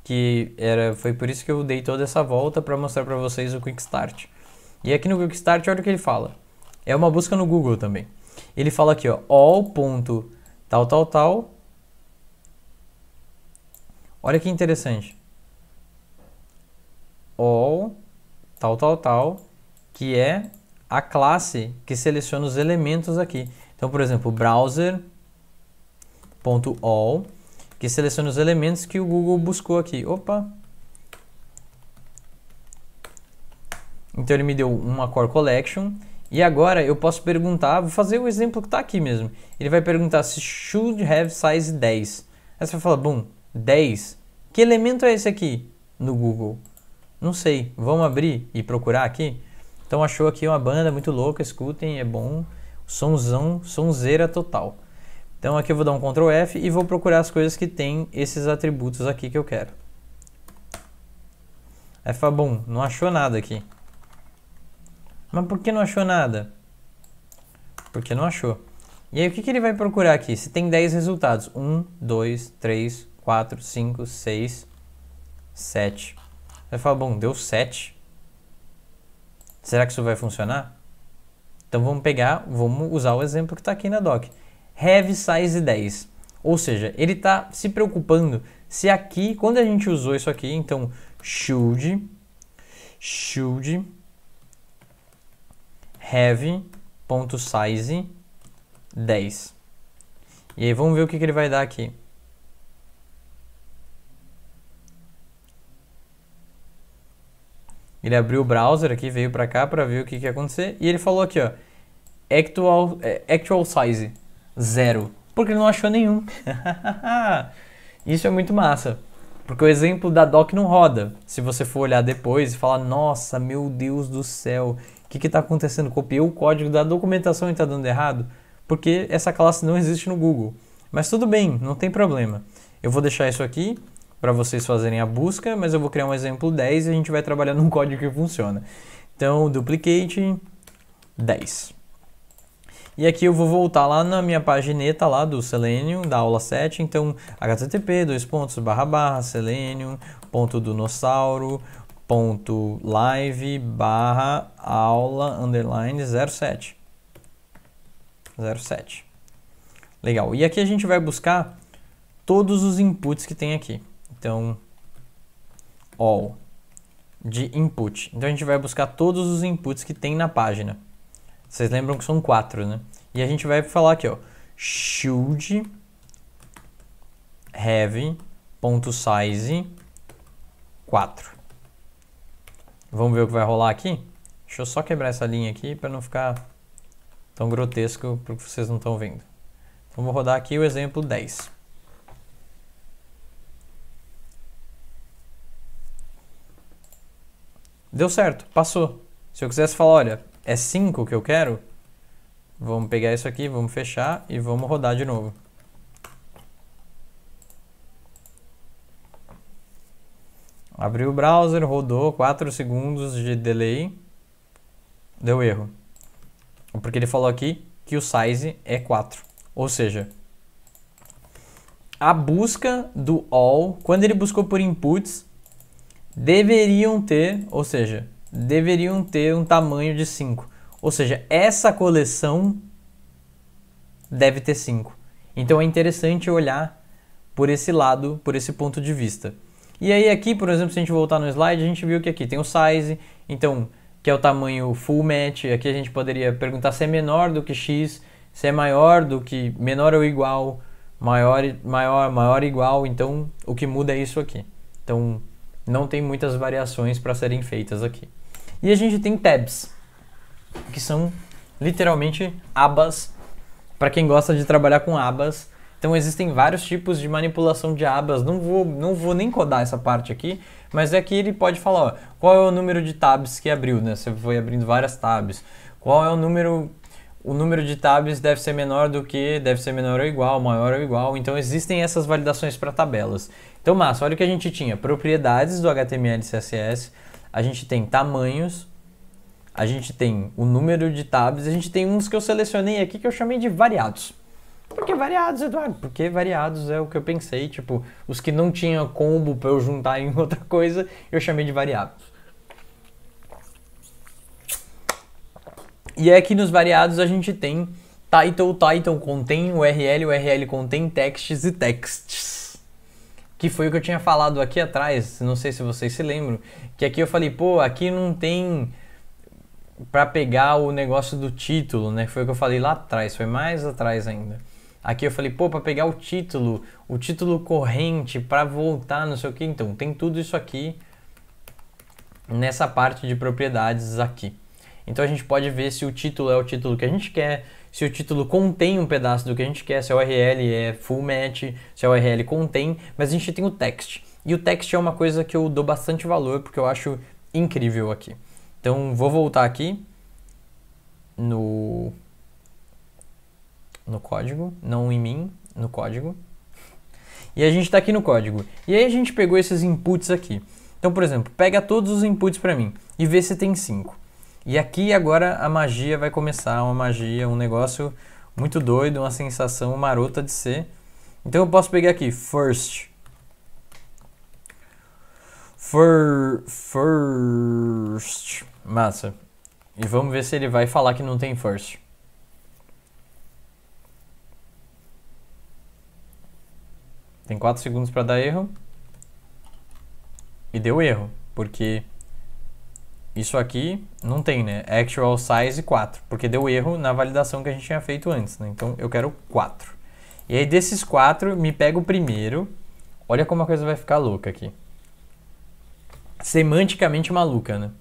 que era foi por isso que eu dei toda essa volta para mostrar para vocês o quick start. E aqui no quick start olha o que ele fala. É uma busca no Google também. Ele fala aqui, ó, all ponto tal, tal, tal. Olha que interessante. All tal, tal, tal, que é a classe que seleciona os elementos aqui. Então, por exemplo, browser.all, que seleciona os elementos que o Google buscou aqui. Opa! Então ele me deu uma core collection e agora eu posso perguntar, vou fazer o exemplo que está aqui mesmo. Ele vai perguntar se should have size 10. Aí você vai falar, bom, 10. Que elemento é esse aqui no Google? Não sei, vamos abrir e procurar aqui? Então achou aqui uma banda muito louca, escutem, é bom. Sonzão, sonzeira total. Então aqui eu vou dar um Ctrl F e vou procurar as coisas que tem esses atributos aqui que eu quero. Aí fala, bom, não achou nada aqui. Mas por que não achou nada? Porque não achou. E aí o que, que ele vai procurar aqui? Se tem 10 resultados. 1, 2, 3, 4, 5, 6, 7. Vai falar, bom, deu 7. Será que isso vai funcionar? Então vamos pegar, vamos usar o exemplo que está aqui na doc. Have size 10. Ou seja, ele está se preocupando se aqui, quando a gente usou isso aqui, então should, should have.size 10. E aí vamos ver o que, que ele vai dar aqui. Ele abriu o browser aqui, veio para cá para ver o que, que ia acontecer. E ele falou aqui, ó, actual, eh, actual size, zero. Porque ele não achou nenhum. Isso é muito massa. Porque o exemplo da doc não roda. Se você for olhar depois e falar, nossa, meu Deus do céu, que está acontecendo? Copiei o código da documentação e está dando errado? Porque essa classe não existe no Google. Mas tudo bem, não tem problema. Eu vou deixar isso aqui para vocês fazerem a busca, mas eu vou criar um exemplo 10 e a gente vai trabalhar num código que funciona. Então, duplicate 10. E aqui eu vou voltar lá na minha pagineta lá do Selenium, da aula 7. Então, http, dois pontos, barra, barra, selenium, ponto do dinossauro, ponto live barra aula underline 07 07 legal e aqui a gente vai buscar todos os inputs que tem aqui então all de input então a gente vai buscar todos os inputs que tem na página vocês lembram que são quatro né e a gente vai falar aqui ó should have ponto size 4 Vamos ver o que vai rolar aqui? Deixa eu só quebrar essa linha aqui para não ficar tão grotesco para que vocês não estão vendo. Então vou rodar aqui o exemplo 10. Deu certo, passou. Se eu quisesse falar, olha, é 5 que eu quero, vamos pegar isso aqui, vamos fechar e vamos rodar de novo. Abri o browser, rodou 4 segundos de delay, deu erro. Porque ele falou aqui que o size é 4. Ou seja, a busca do all, quando ele buscou por inputs, deveriam ter, ou seja, deveriam ter um tamanho de 5. Ou seja, essa coleção deve ter 5. Então é interessante olhar por esse lado, por esse ponto de vista. E aí aqui, por exemplo, se a gente voltar no slide, a gente viu que aqui tem o size, então, que é o tamanho full match. Aqui a gente poderia perguntar se é menor do que x, se é maior do que menor ou igual, maior, maior, maior igual. Então, o que muda é isso aqui. Então, não tem muitas variações para serem feitas aqui. E a gente tem tabs, que são literalmente abas. Para quem gosta de trabalhar com abas, então existem vários tipos de manipulação de abas. Não vou, não vou nem codar essa parte aqui, mas é que ele pode falar ó, qual é o número de tabs que abriu, né? Você foi abrindo várias tabs. Qual é o número o número de tabs deve ser menor do que, deve ser menor ou igual, maior ou igual. Então existem essas validações para tabelas. Então, massa, olha o que a gente tinha: propriedades do HTML e CSS, a gente tem tamanhos, a gente tem o número de tabs, a gente tem uns que eu selecionei aqui que eu chamei de variados. Porque é variados, Eduardo, porque variados é o que eu pensei. Tipo, os que não tinha combo pra eu juntar em outra coisa, eu chamei de variados. E é que nos variados a gente tem title, title contém URL, URL contém texts e texts. Que foi o que eu tinha falado aqui atrás, não sei se vocês se lembram, que aqui eu falei, pô, aqui não tem para pegar o negócio do título, né? Foi o que eu falei lá atrás, foi mais atrás ainda. Aqui eu falei, pô, para pegar o título, o título corrente, para voltar, não sei o que. Então, tem tudo isso aqui nessa parte de propriedades aqui. Então a gente pode ver se o título é o título que a gente quer, se o título contém um pedaço do que a gente quer, se a URL é full match, se a URL contém, mas a gente tem o text. E o text é uma coisa que eu dou bastante valor porque eu acho incrível aqui. Então vou voltar aqui no no código, não em mim, no código. E a gente está aqui no código. E aí a gente pegou esses inputs aqui. Então, por exemplo, pega todos os inputs para mim e vê se tem 5. E aqui agora a magia vai começar, uma magia, um negócio muito doido, uma sensação marota de ser. Então eu posso pegar aqui, first. first. Massa. E vamos ver se ele vai falar que não tem first. tem 4 segundos para dar erro. E deu erro, porque isso aqui não tem, né? Actual size 4, porque deu erro na validação que a gente tinha feito antes, né? Então eu quero 4. E aí desses 4, me pega o primeiro. Olha como a coisa vai ficar louca aqui. Semanticamente maluca, né?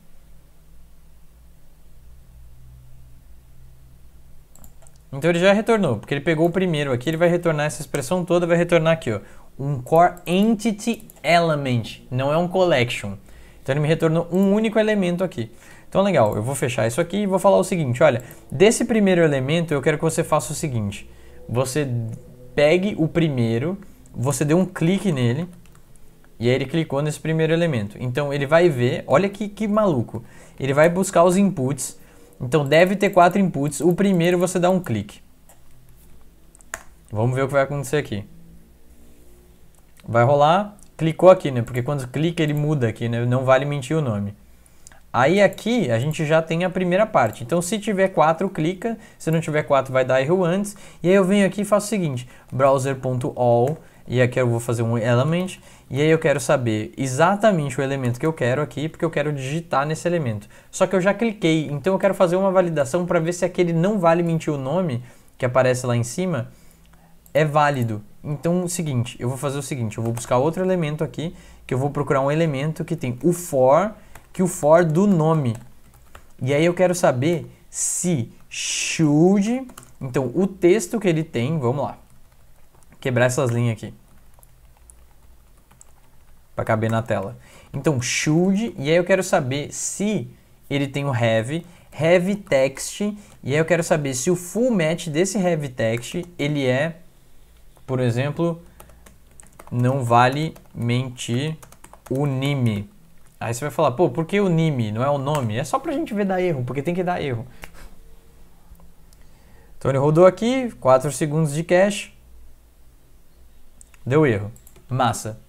Então ele já retornou, porque ele pegou o primeiro aqui, ele vai retornar essa expressão toda, vai retornar aqui, ó um core entity element, não é um collection. Então ele me retornou um único elemento aqui. Então legal, eu vou fechar isso aqui e vou falar o seguinte, olha, desse primeiro elemento eu quero que você faça o seguinte, você pegue o primeiro, você dê um clique nele, e aí ele clicou nesse primeiro elemento. Então ele vai ver, olha que, que maluco, ele vai buscar os inputs, então deve ter quatro inputs, o primeiro você dá um clique. Vamos ver o que vai acontecer aqui. Vai rolar, clicou aqui, né? Porque quando clica ele muda aqui, né? Não vale mentir o nome. Aí aqui a gente já tem a primeira parte. Então se tiver 4, clica. Se não tiver 4, vai dar erro antes. E aí eu venho aqui e faço o seguinte, browser.all, e aqui eu vou fazer um element, e aí eu quero saber exatamente o elemento que eu quero aqui, porque eu quero digitar nesse elemento. Só que eu já cliquei, então eu quero fazer uma validação para ver se aquele não vale mentir o nome, que aparece lá em cima, é válido. Então, o seguinte, eu vou fazer o seguinte, eu vou buscar outro elemento aqui, que eu vou procurar um elemento que tem o for, que o for do nome. E aí eu quero saber se should, então o texto que ele tem, vamos lá, quebrar essas linhas aqui, para caber na tela. Então, should, e aí eu quero saber se ele tem o have, have text, e aí eu quero saber se o full match desse have text, ele é por exemplo, não vale mentir o nime. Aí você vai falar, pô, por que o nime, não é o nome? É só pra gente ver dar erro, porque tem que dar erro. Então ele rodou aqui, 4 segundos de cache. Deu erro. Massa.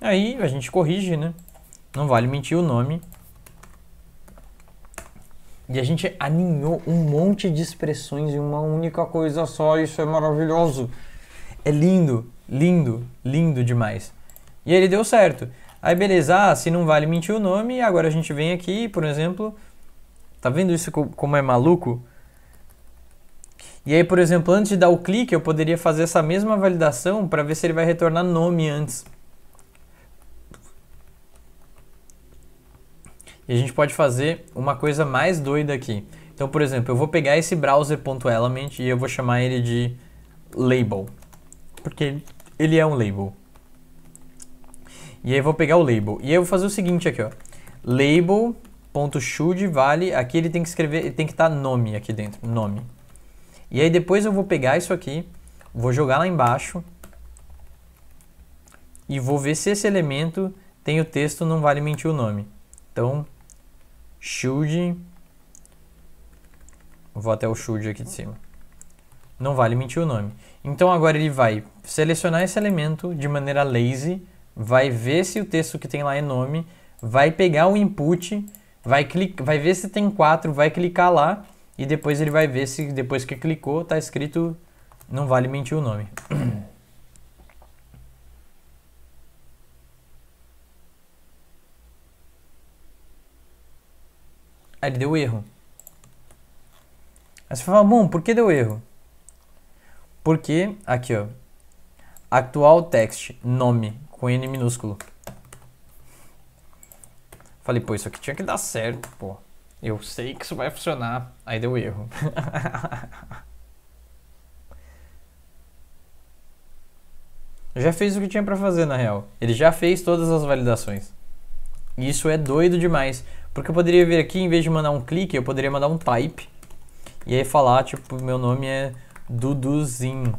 Aí a gente corrige, né? Não vale mentir o nome. E a gente aninhou um monte de expressões em uma única coisa só, isso é maravilhoso. É lindo, lindo, lindo demais. E ele deu certo. Aí beleza, ah, se não vale mentir o nome, agora a gente vem aqui, por exemplo, tá vendo isso como é maluco? E aí, por exemplo, antes de dar o clique, eu poderia fazer essa mesma validação para ver se ele vai retornar nome antes. E a gente pode fazer uma coisa mais doida aqui. Então, por exemplo, eu vou pegar esse browser.element e eu vou chamar ele de label porque ele é um label. E aí eu vou pegar o label. E aí eu vou fazer o seguinte aqui, ó. Label.should vale, aqui ele tem que escrever, tem que estar tá nome aqui dentro, nome. E aí depois eu vou pegar isso aqui, vou jogar lá embaixo e vou ver se esse elemento tem o texto não vale mentir o nome. Então, should vou até o should aqui de cima. Não vale mentir o nome. Então agora ele vai selecionar esse elemento de maneira lazy, vai ver se o texto que tem lá é nome, vai pegar o input, vai, clicar, vai ver se tem 4, vai clicar lá e depois ele vai ver se depois que clicou está escrito não vale mentir o nome. Aí ele deu erro. Aí você fala, bom, por que deu erro? Porque, aqui ó, actual text, nome, com N minúsculo. Falei, pô, isso aqui tinha que dar certo, pô. Eu sei que isso vai funcionar. Aí deu erro. já fez o que tinha para fazer, na real. Ele já fez todas as validações. E isso é doido demais. Porque eu poderia vir aqui, em vez de mandar um clique, eu poderia mandar um type. E aí falar, tipo, meu nome é Duduzinho.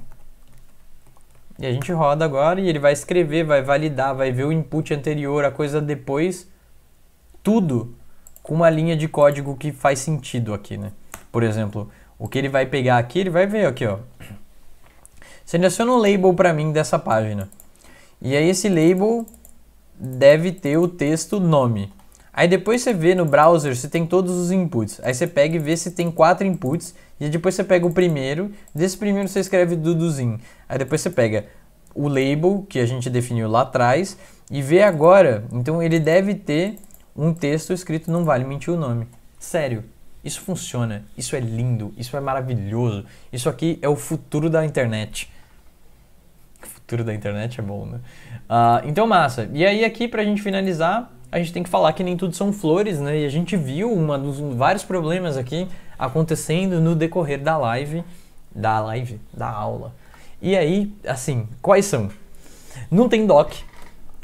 E a gente roda agora e ele vai escrever, vai validar, vai ver o input anterior, a coisa depois, tudo com uma linha de código que faz sentido aqui, né? Por exemplo, o que ele vai pegar aqui, ele vai ver aqui, ó. Seleciona um label para mim dessa página. E aí esse label deve ter o texto nome. Aí depois você vê no browser se tem todos os inputs. Aí você pega e vê se tem quatro inputs. E depois você pega o primeiro. Desse primeiro você escreve Duduzinho. Aí depois você pega o label que a gente definiu lá atrás e vê agora. Então ele deve ter um texto escrito não vale mentir o nome. Sério, isso funciona, isso é lindo, isso é maravilhoso. Isso aqui é o futuro da internet. O futuro da internet é bom, né? Uh, então massa. E aí aqui pra gente finalizar, a gente tem que falar que nem tudo são flores, né? E a gente viu uma, dos vários problemas aqui acontecendo no decorrer da live, da live, da aula. E aí, assim, quais são? Não tem doc,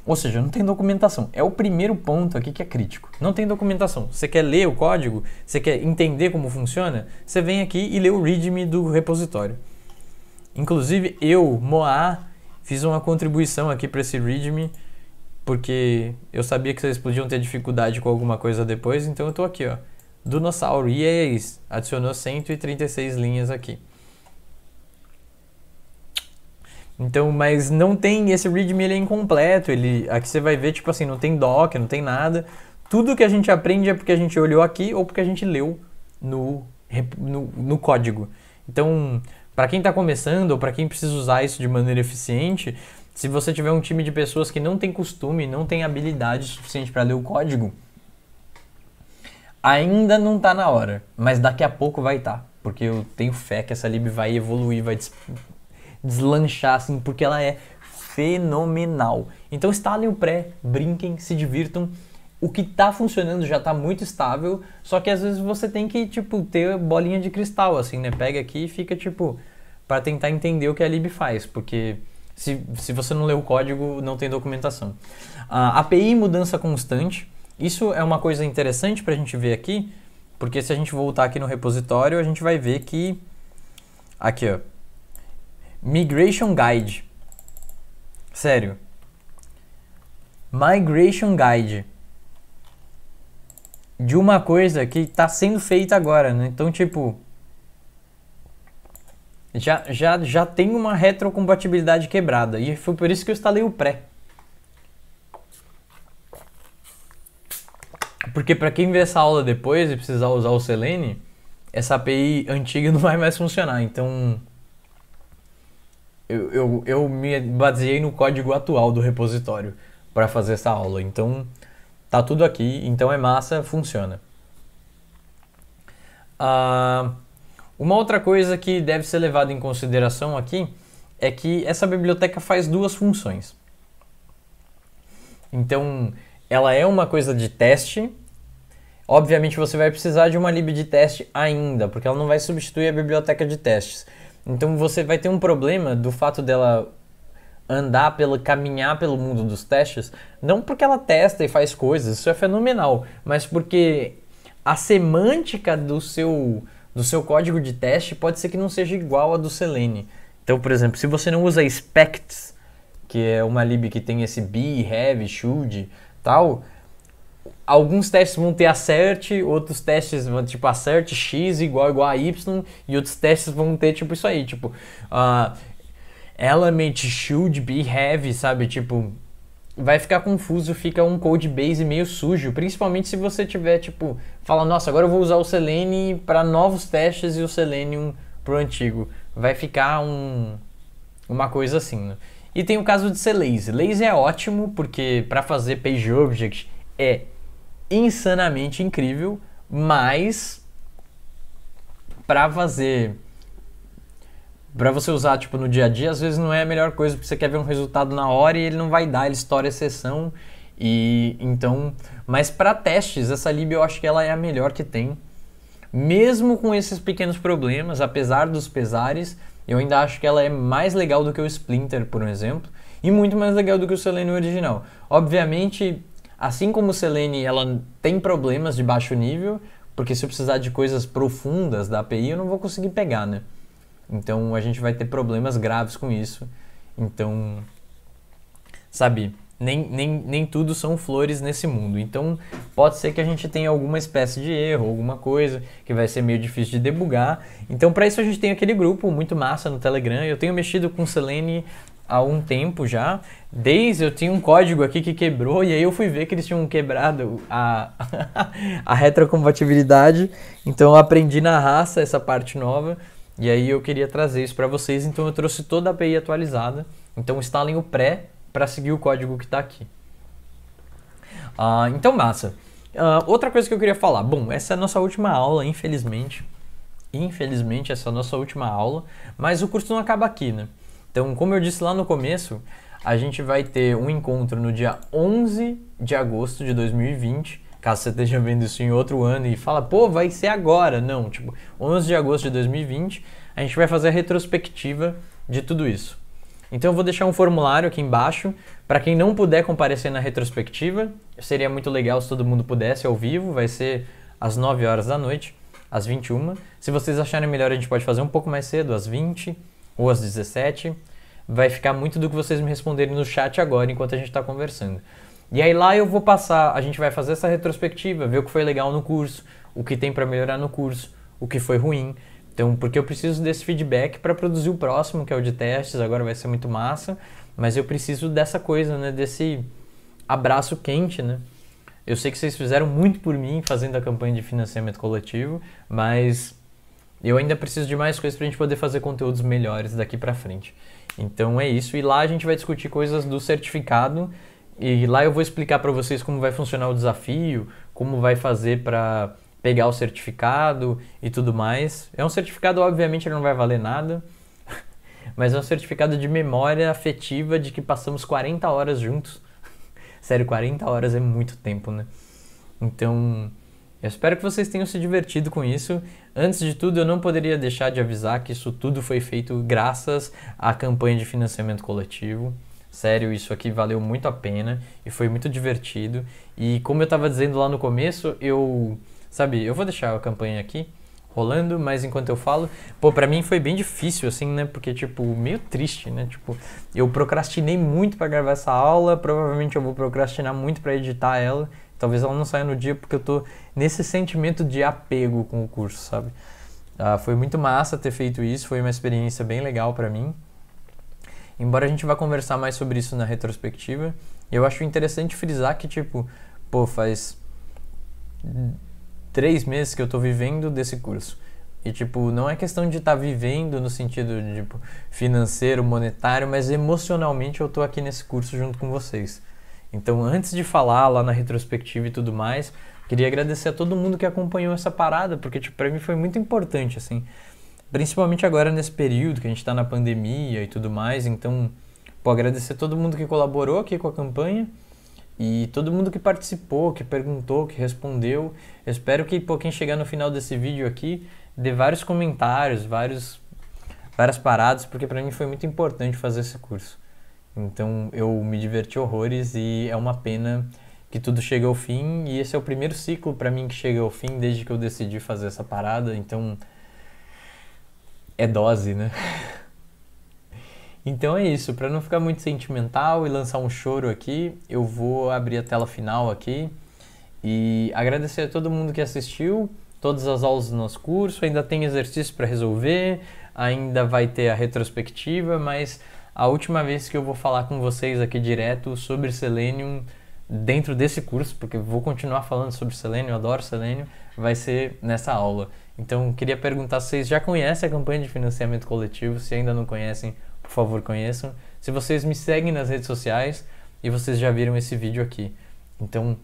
ou seja, não tem documentação. É o primeiro ponto aqui que é crítico. Não tem documentação. Você quer ler o código? Você quer entender como funciona? Você vem aqui e lê o README do repositório. Inclusive, eu, Moa, fiz uma contribuição aqui para esse README porque eu sabia que vocês podiam ter dificuldade com alguma coisa depois, então eu tô aqui, ó. Dunossauro, é isso. Adicionou 136 linhas aqui. Então, mas não tem, esse readme ele é incompleto, ele, aqui você vai ver, tipo assim, não tem doc, não tem nada. Tudo que a gente aprende é porque a gente olhou aqui ou porque a gente leu no, no, no código. Então, para quem está começando ou para quem precisa usar isso de maneira eficiente, se você tiver um time de pessoas que não tem costume, não tem habilidade suficiente para ler o código, ainda não está na hora, mas daqui a pouco vai estar, tá, porque eu tenho fé que essa lib vai evoluir, vai des deslanchar assim, porque ela é fenomenal. Então instalem o pré, brinquem, se divirtam. O que está funcionando já está muito estável, só que às vezes você tem que tipo ter bolinha de cristal assim, né? Pega aqui e fica tipo para tentar entender o que a lib faz, porque se, se você não lê o código, não tem documentação. API mudança constante. Isso é uma coisa interessante para a gente ver aqui, porque se a gente voltar aqui no repositório, a gente vai ver que... Aqui, ó. Migration Guide. Sério. Migration Guide. De uma coisa que está sendo feita agora, né? Então, tipo, já, já, já tem uma retrocompatibilidade quebrada. E foi por isso que eu instalei o pré. Porque para quem vê essa aula depois e precisar usar o Selene, essa API antiga não vai mais funcionar. Então eu, eu, eu me baseei no código atual do repositório para fazer essa aula. Então tá tudo aqui, então é massa, funciona. Ah... Uh... Uma outra coisa que deve ser levada em consideração aqui é que essa biblioteca faz duas funções. Então, ela é uma coisa de teste. Obviamente, você vai precisar de uma lib de teste ainda, porque ela não vai substituir a biblioteca de testes. Então, você vai ter um problema do fato dela andar pelo caminhar pelo mundo dos testes, não porque ela testa e faz coisas, isso é fenomenal, mas porque a semântica do seu do seu código de teste pode ser que não seja igual a do Selenium. Então, por exemplo, se você não usa expects, que é uma lib que tem esse be, have, should, tal, alguns testes vão ter assert, outros testes vão tipo assert x igual igual a y e outros testes vão ter tipo isso aí, tipo uh, element should be have, sabe, tipo vai ficar confuso, fica um code base meio sujo, principalmente se você tiver tipo, fala, nossa, agora eu vou usar o Selenium para novos testes e o Selenium pro antigo. Vai ficar um uma coisa assim, né? E tem o caso de ser lazy. Lazy é ótimo porque para fazer page object é insanamente incrível, mas para fazer para você usar tipo no dia a dia, às vezes não é a melhor coisa, porque você quer ver um resultado na hora e ele não vai dar, ele estoura a sessão. E então, mas para testes, essa lib eu acho que ela é a melhor que tem. Mesmo com esses pequenos problemas, apesar dos pesares, eu ainda acho que ela é mais legal do que o Splinter, por um exemplo, e muito mais legal do que o Selenium original. Obviamente, assim como o Selenium, ela tem problemas de baixo nível, porque se eu precisar de coisas profundas da API, eu não vou conseguir pegar, né? Então a gente vai ter problemas graves com isso. Então, sabe, nem, nem, nem tudo são flores nesse mundo. Então, pode ser que a gente tenha alguma espécie de erro, alguma coisa que vai ser meio difícil de debugar. Então, para isso, a gente tem aquele grupo muito massa no Telegram. Eu tenho mexido com Selene há um tempo já. Desde eu tinha um código aqui que quebrou, e aí eu fui ver que eles tinham quebrado a, a retrocompatibilidade. Então, eu aprendi na raça essa parte nova. E aí eu queria trazer isso para vocês, então eu trouxe toda a API atualizada. Então instalem o pré para seguir o código que está aqui. Ah, então massa. Ah, outra coisa que eu queria falar. Bom, essa é a nossa última aula, infelizmente. Infelizmente essa é a nossa última aula, mas o curso não acaba aqui, né? Então, como eu disse lá no começo, a gente vai ter um encontro no dia 11 de agosto de 2020 Caso você esteja vendo isso em outro ano e fala, pô, vai ser agora. Não, tipo, 11 de agosto de 2020, a gente vai fazer a retrospectiva de tudo isso. Então eu vou deixar um formulário aqui embaixo para quem não puder comparecer na retrospectiva. Seria muito legal se todo mundo pudesse ao vivo, vai ser às 9 horas da noite, às 21. Se vocês acharem melhor, a gente pode fazer um pouco mais cedo, às 20 ou às 17. Vai ficar muito do que vocês me responderem no chat agora enquanto a gente está conversando. E aí lá eu vou passar, a gente vai fazer essa retrospectiva, ver o que foi legal no curso, o que tem para melhorar no curso, o que foi ruim. Então, porque eu preciso desse feedback para produzir o próximo, que é o de testes, agora vai ser muito massa, mas eu preciso dessa coisa, né, desse abraço quente, né? Eu sei que vocês fizeram muito por mim fazendo a campanha de financiamento coletivo, mas eu ainda preciso de mais coisas para a gente poder fazer conteúdos melhores daqui para frente. Então é isso, e lá a gente vai discutir coisas do certificado e lá eu vou explicar para vocês como vai funcionar o desafio, como vai fazer para pegar o certificado e tudo mais. É um certificado, obviamente, ele não vai valer nada, mas é um certificado de memória afetiva de que passamos 40 horas juntos. Sério, 40 horas é muito tempo, né? Então, eu espero que vocês tenham se divertido com isso. Antes de tudo, eu não poderia deixar de avisar que isso tudo foi feito graças à campanha de financiamento coletivo. Sério, isso aqui valeu muito a pena e foi muito divertido. E como eu estava dizendo lá no começo, eu. Sabe, eu vou deixar a campanha aqui rolando, mas enquanto eu falo, pô, pra mim foi bem difícil, assim, né? Porque, tipo, meio triste, né? Tipo, eu procrastinei muito para gravar essa aula, provavelmente eu vou procrastinar muito para editar ela. Talvez ela não saia no dia porque eu tô nesse sentimento de apego com o curso, sabe? Ah, foi muito massa ter feito isso, foi uma experiência bem legal para mim. Embora a gente vá conversar mais sobre isso na retrospectiva, eu acho interessante frisar que, tipo, pô, faz três meses que eu tô vivendo desse curso. E, tipo, não é questão de estar tá vivendo no sentido de, tipo, financeiro, monetário, mas emocionalmente eu tô aqui nesse curso junto com vocês. Então, antes de falar lá na retrospectiva e tudo mais, queria agradecer a todo mundo que acompanhou essa parada, porque, tipo, pra mim foi muito importante, assim principalmente agora nesse período que a gente está na pandemia e tudo mais. Então, vou agradecer todo mundo que colaborou aqui com a campanha e todo mundo que participou, que perguntou, que respondeu. espero que pô, quem chegar no final desse vídeo aqui dê vários comentários, vários, várias paradas, porque para mim foi muito importante fazer esse curso. Então eu me diverti horrores e é uma pena que tudo chegue ao fim e esse é o primeiro ciclo para mim que chega ao fim desde que eu decidi fazer essa parada. Então é dose, né? Então é isso, para não ficar muito sentimental e lançar um choro aqui, eu vou abrir a tela final aqui e agradecer a todo mundo que assistiu, todas as aulas do nosso curso, ainda tem exercício para resolver, ainda vai ter a retrospectiva, mas a última vez que eu vou falar com vocês aqui direto sobre Selenium dentro desse curso, porque vou continuar falando sobre Selenium, eu adoro Selenium, vai ser nessa aula. Então, queria perguntar se vocês já conhecem a campanha de financiamento coletivo. Se ainda não conhecem, por favor, conheçam. Se vocês me seguem nas redes sociais e vocês já viram esse vídeo aqui. Então,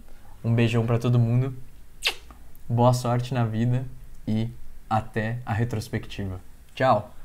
um beijão para todo mundo. Boa sorte na vida e até a retrospectiva. Tchau!